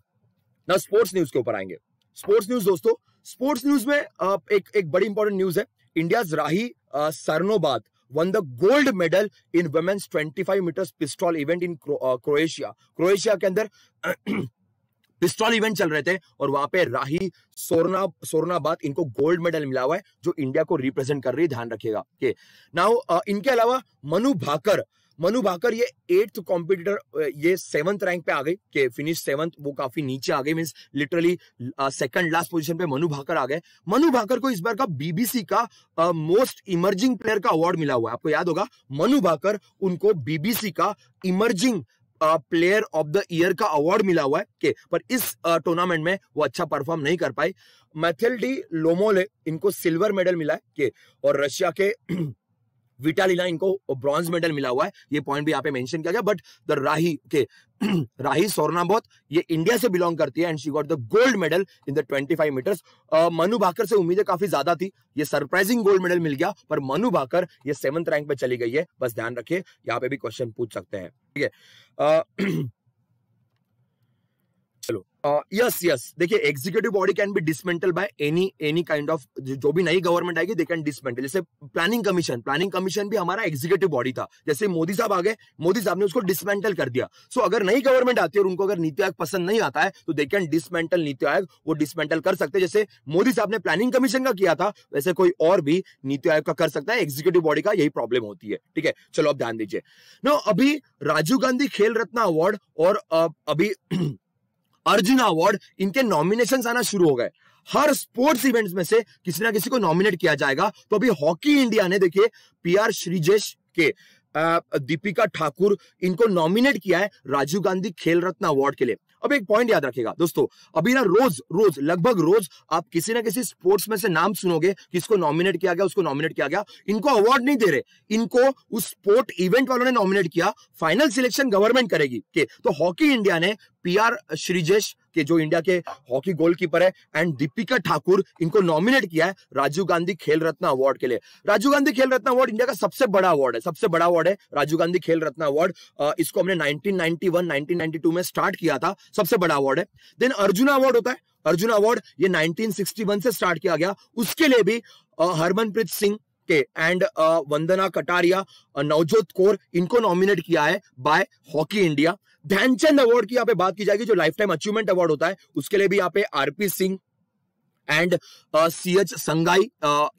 ना स्पोर्ट्स न्यूज के ऊपर आएंगे स्पोर्ट्स न्यूज दोस्तों स्पोर्ट्स न्यूज में आप एक एक बड़ी इंपॉर्टेंट न्यूज है India Rahi Sarnobat won the gold medal in women's 25 meters pistol event in Cro Croatia Croatia. के अंदर पिस्टॉल इवेंट चल रहे थे और वहां पे राही सोरना सोरनाबाद इनको गोल्ड मेडल मिला हुआ है जो इंडिया को रिप्रेजेंट कर रही है ध्यान रखिएगा के नाउ इनके अलावा मनु भाकर मनु भाकर ये एट्थ कॉम्पिटिटर ये सेवंथ रैंक पे आ गई के फिनिश सेवंथ वो काफी नीचे आ गई means literally second last position पे मनु भाकर आ गए मनु भाकर को इस बार का बीबीसी का मोस्ट uh, इमर्जिंग प्लेयर का अवार्ड मिला हुआ है आपको याद होगा मनु भाकर उनको बीबीसी का emerging player of the year का अवार्ड मिला हुआ है के पर इस टूर्नामेंट uh, में वो अच्छा परफॉर्म नहीं कर पाई मैथिल डी लोमोले इनको सिल्वर मेडल मिला है के और रशिया के विटालीला इनको ब्रॉन्ज मेडल मिला हुआ है ये पॉइंट भी यहाँ पे मेंशन किया गया बट द राही के राही सौरनाबोत ये इंडिया से बिलोंग करती है and she got the gold medal in the 25 metres Manu Bhaker से उम्मीदें काफी ज्यादा थी ये सरप्राइजिंग गोल्ड मेडल मिल गया पर मनु भाकर ये सेवंथ रैंक पे चली गई है बस ध्यान रखिए यहाँ पे भी क्वेश्चन पूछ सकते हैं ठीक है यस यस देखिए executive body can be dismantle by any any kind of जो भी नई गवर्नमेंट आएगी दे कैन डिसमेंटल जैसे प्लानिंग कमीशन प्लानिंग कमीशन भी हमारा एग्जीक्यूटिव बॉडी था जैसे मोदी साहब आ गए मोदी साहब ने उसको डिसमेंटल कर दिया सो so, अगर नई गवर्नमेंट आती है और उनको अगर नीति आयोग पसंद नहीं आता है तो दे कैन डिसमेंटल नीति आयोग वो डिसमेंटल कर सकते हैं जैसे मोदी साहब ने प्लानिंग कमीशन का किया था वैसे कोई और भी नीति आयोग का कर सकता है एग्जीक्यूटिव बॉडी का यही प्रॉब्लम होती है ठीक है चलो आप ध्यान दीजिए नो अभी राजीव गांधी खेल रत्न अवार्ड और अभी अर्जुन अवार्ड इनके नॉमिनेशन आना शुरू हो गए हर स्पोर्ट्स इवेंट्स में से किसी ना किसी को नॉमिनेट किया जाएगा तो अभी हॉकी इंडिया ने देखिए पीआर आर श्रीजेश के दीपिका ठाकुर इनको नॉमिनेट किया है राजीव गांधी खेल रत्न अवार्ड के लिए अब एक पॉइंट याद रखेगा दोस्तों अभी ना रोज रोज लगभग रोज आप किसी ना किसी स्पोर्ट्स में से नाम सुनोगे किसको नॉमिनेट किया गया उसको नॉमिनेट किया गया इनको अवार्ड नहीं दे रहे इनको उस स्पोर्ट इवेंट वालों ने नॉमिनेट किया फाइनल सिलेक्शन गवर्नमेंट करेगी के तो हॉकी इंडिया ने पीआर श्रीजेश के जो इंडिया के हॉकी गोलकीपर है एंड दीपिका ठाकुर इनको नॉमिनेट किया है राजीव गांधी खेल रत्न अवार्ड के लिए राजीव गांधी खेल रत्न अवार्ड इंडिया का सबसे बड़ा अवार्ड है सबसे बड़ा अवार्ड है राजीव गांधी खेल रत्न अवार्ड इसको हमने 1991 1992 में स्टार्ट किया था सबसे बड़ा अवार्ड है देन अर्जुन अवार्ड होता है अर्जुन अवार्ड ये नाइनटीन से स्टार्ट किया गया उसके लिए भी हरमनप्रीत सिंह के एंड वंदना कटारिया नवजोत कौर इनको नॉमिनेट किया है by Hockey India Dhyanchand award की यहाँ पे बात की जाएगी जो लाइफ टाइम अचीवमेंट अवार्ड होता है उसके लिए भी यहाँ पे RP Singh and C H Sangai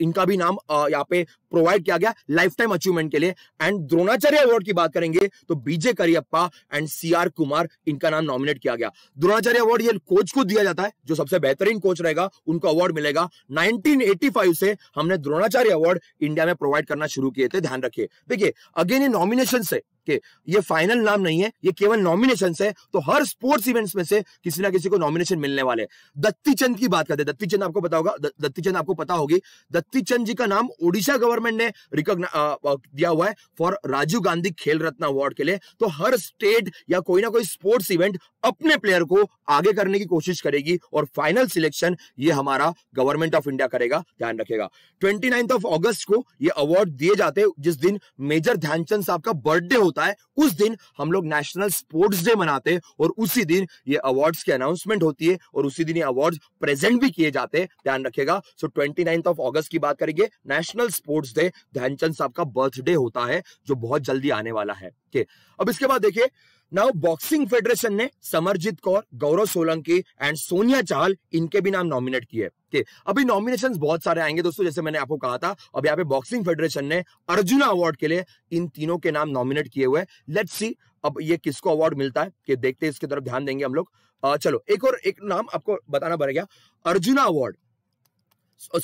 इनका भी नाम uh, यहाँ पे प्रोवाइड किया गया लाइफ टाइम अचीवमेंट के लिए एंड द्रोणाचार्य अवार्ड की बात करेंगे तो BJ Kariappa and C R Kumar इनका नाम नॉमिनेट किया गया द्रोणाचार्य अवार्ड ये कोच को दिया जाता है जो सबसे बेहतरीन कोच रहेगा उनको अवार्ड मिलेगा 1985 से हमने द्रोणाचार्य अवार्ड इंडिया में प्रोवाइड करना शुरू किए थे ध्यान रखिए देखिए अगेन ये नॉमिनेशन से के ये फाइनल नाम नहीं है ये केवल नॉमिनेशन है तो हर स्पोर्ट्स इवेंट्स में से किसी ना किसी को नॉमिनेशन मिलने वाले दत्ती चंद की बात करते दत्ती चंद आपको पता होगा दत्ती चंद आपको पता होगी दत्ती चंद जी का नाम ओडिशा गवर्नमेंट ने दिया हुआ है फॉर राजीव गांधी खेल रत्न अवार्ड के लिए तो हर स्टेट या कोई ना कोई स्पोर्ट्स इवेंट अपने प्लेयर को आगे करने की कोशिश करेगी और फाइनल सिलेक्शन ये हमारा गवर्नमेंट ऑफ इंडिया करेगा ध्यान रखेगा ट्वेंटी ऑफ अगस्त को ये अवार्ड दिए जाते जिस दिन मेजर ध्यानचंद साहब का बर्थडे होता होता है उस दिन हम लोग नेशनल स्पोर्ट्स डे मनाते हैं और उसी दिन ये अवार्ड्स की अनाउंसमेंट होती है और उसी दिन ये अवार्ड्स प्रेजेंट भी किए जाते हैं ध्यान रखेगा सो ट्वेंटी ऑफ ऑगस्ट की बात करेंगे नेशनल स्पोर्ट्स डे ध्यानचंद साहब का बर्थडे होता है जो बहुत जल्दी आने वाला है के. अब इसके बाद देखिए नाउ बॉक्सिंग फेडरेशन ने समरजीत कौर गौरव सोलंकी एंड सोनिया चाहल इनके भी नाम नॉमिनेट किए ओके अभी नॉमिनेशन बहुत सारे आएंगे दोस्तों जैसे मैंने आपको कहा था अब यहाँ पे बॉक्सिंग फेडरेशन ने अर्जुना अवार्ड के लिए इन तीनों के नाम नॉमिनेट किए हुए लेट सी अब ये किसको अवार्ड मिलता है कि देखते हैं इसकी तरफ ध्यान देंगे हम लोग चलो एक और एक नाम आपको बताना पड़ेगा Arjuna award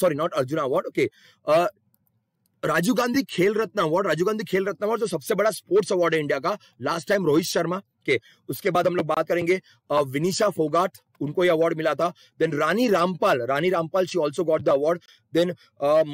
sorry not Arjuna award okay Rajiv Gandhi Khel Ratna award Rajiv Gandhi Khel Ratna award जो सबसे बड़ा स्पोर्ट्स अवार्ड है इंडिया का लास्ट टाइम रोहित शर्मा के उसके बाद हम लोग बात करेंगे विनीशा फोगाट उनको ये अवार्ड मिला था then Rani Rampal Rani Rampal she also got the award then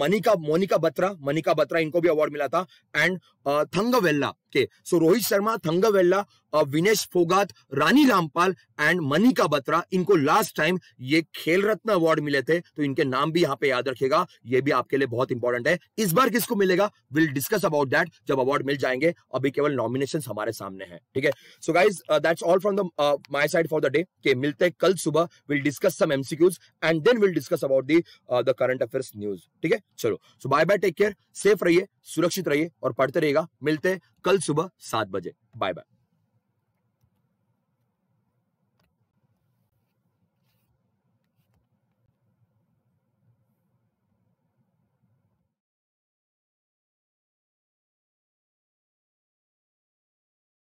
Manika Monika Batra Manika Batra इनको भी अवार्ड मिला था एंड uh, थंगवेल्ला के so Rohit Sharma Thangavelu uh, Vinesh Phogat Rani Rampal and Manika Batra इनको लास्ट टाइम ये खेल रत्न अवार्ड मिले थे तो इनके नाम भी यहाँ पे याद रखेगा ये भी आपके लिए बहुत इंपॉर्टेंट है इस बार किसको मिलेगा विल डिस्कस अबाउट दैट जब अवार्ड मिल जाएंगे अभी केवल नॉमिनेशन हमारे सामने है ठीक है so guys that's all from the my side for the day के मिलते कल सुबह will discuss some MCQs and then will discuss about the the current affairs news ठीक है चलो so bye bye take care safe रहिए सुरक्षित रहिए और पढ़ते रहिएगा मिलते हैं कल सुबह सात बजे बाय बाय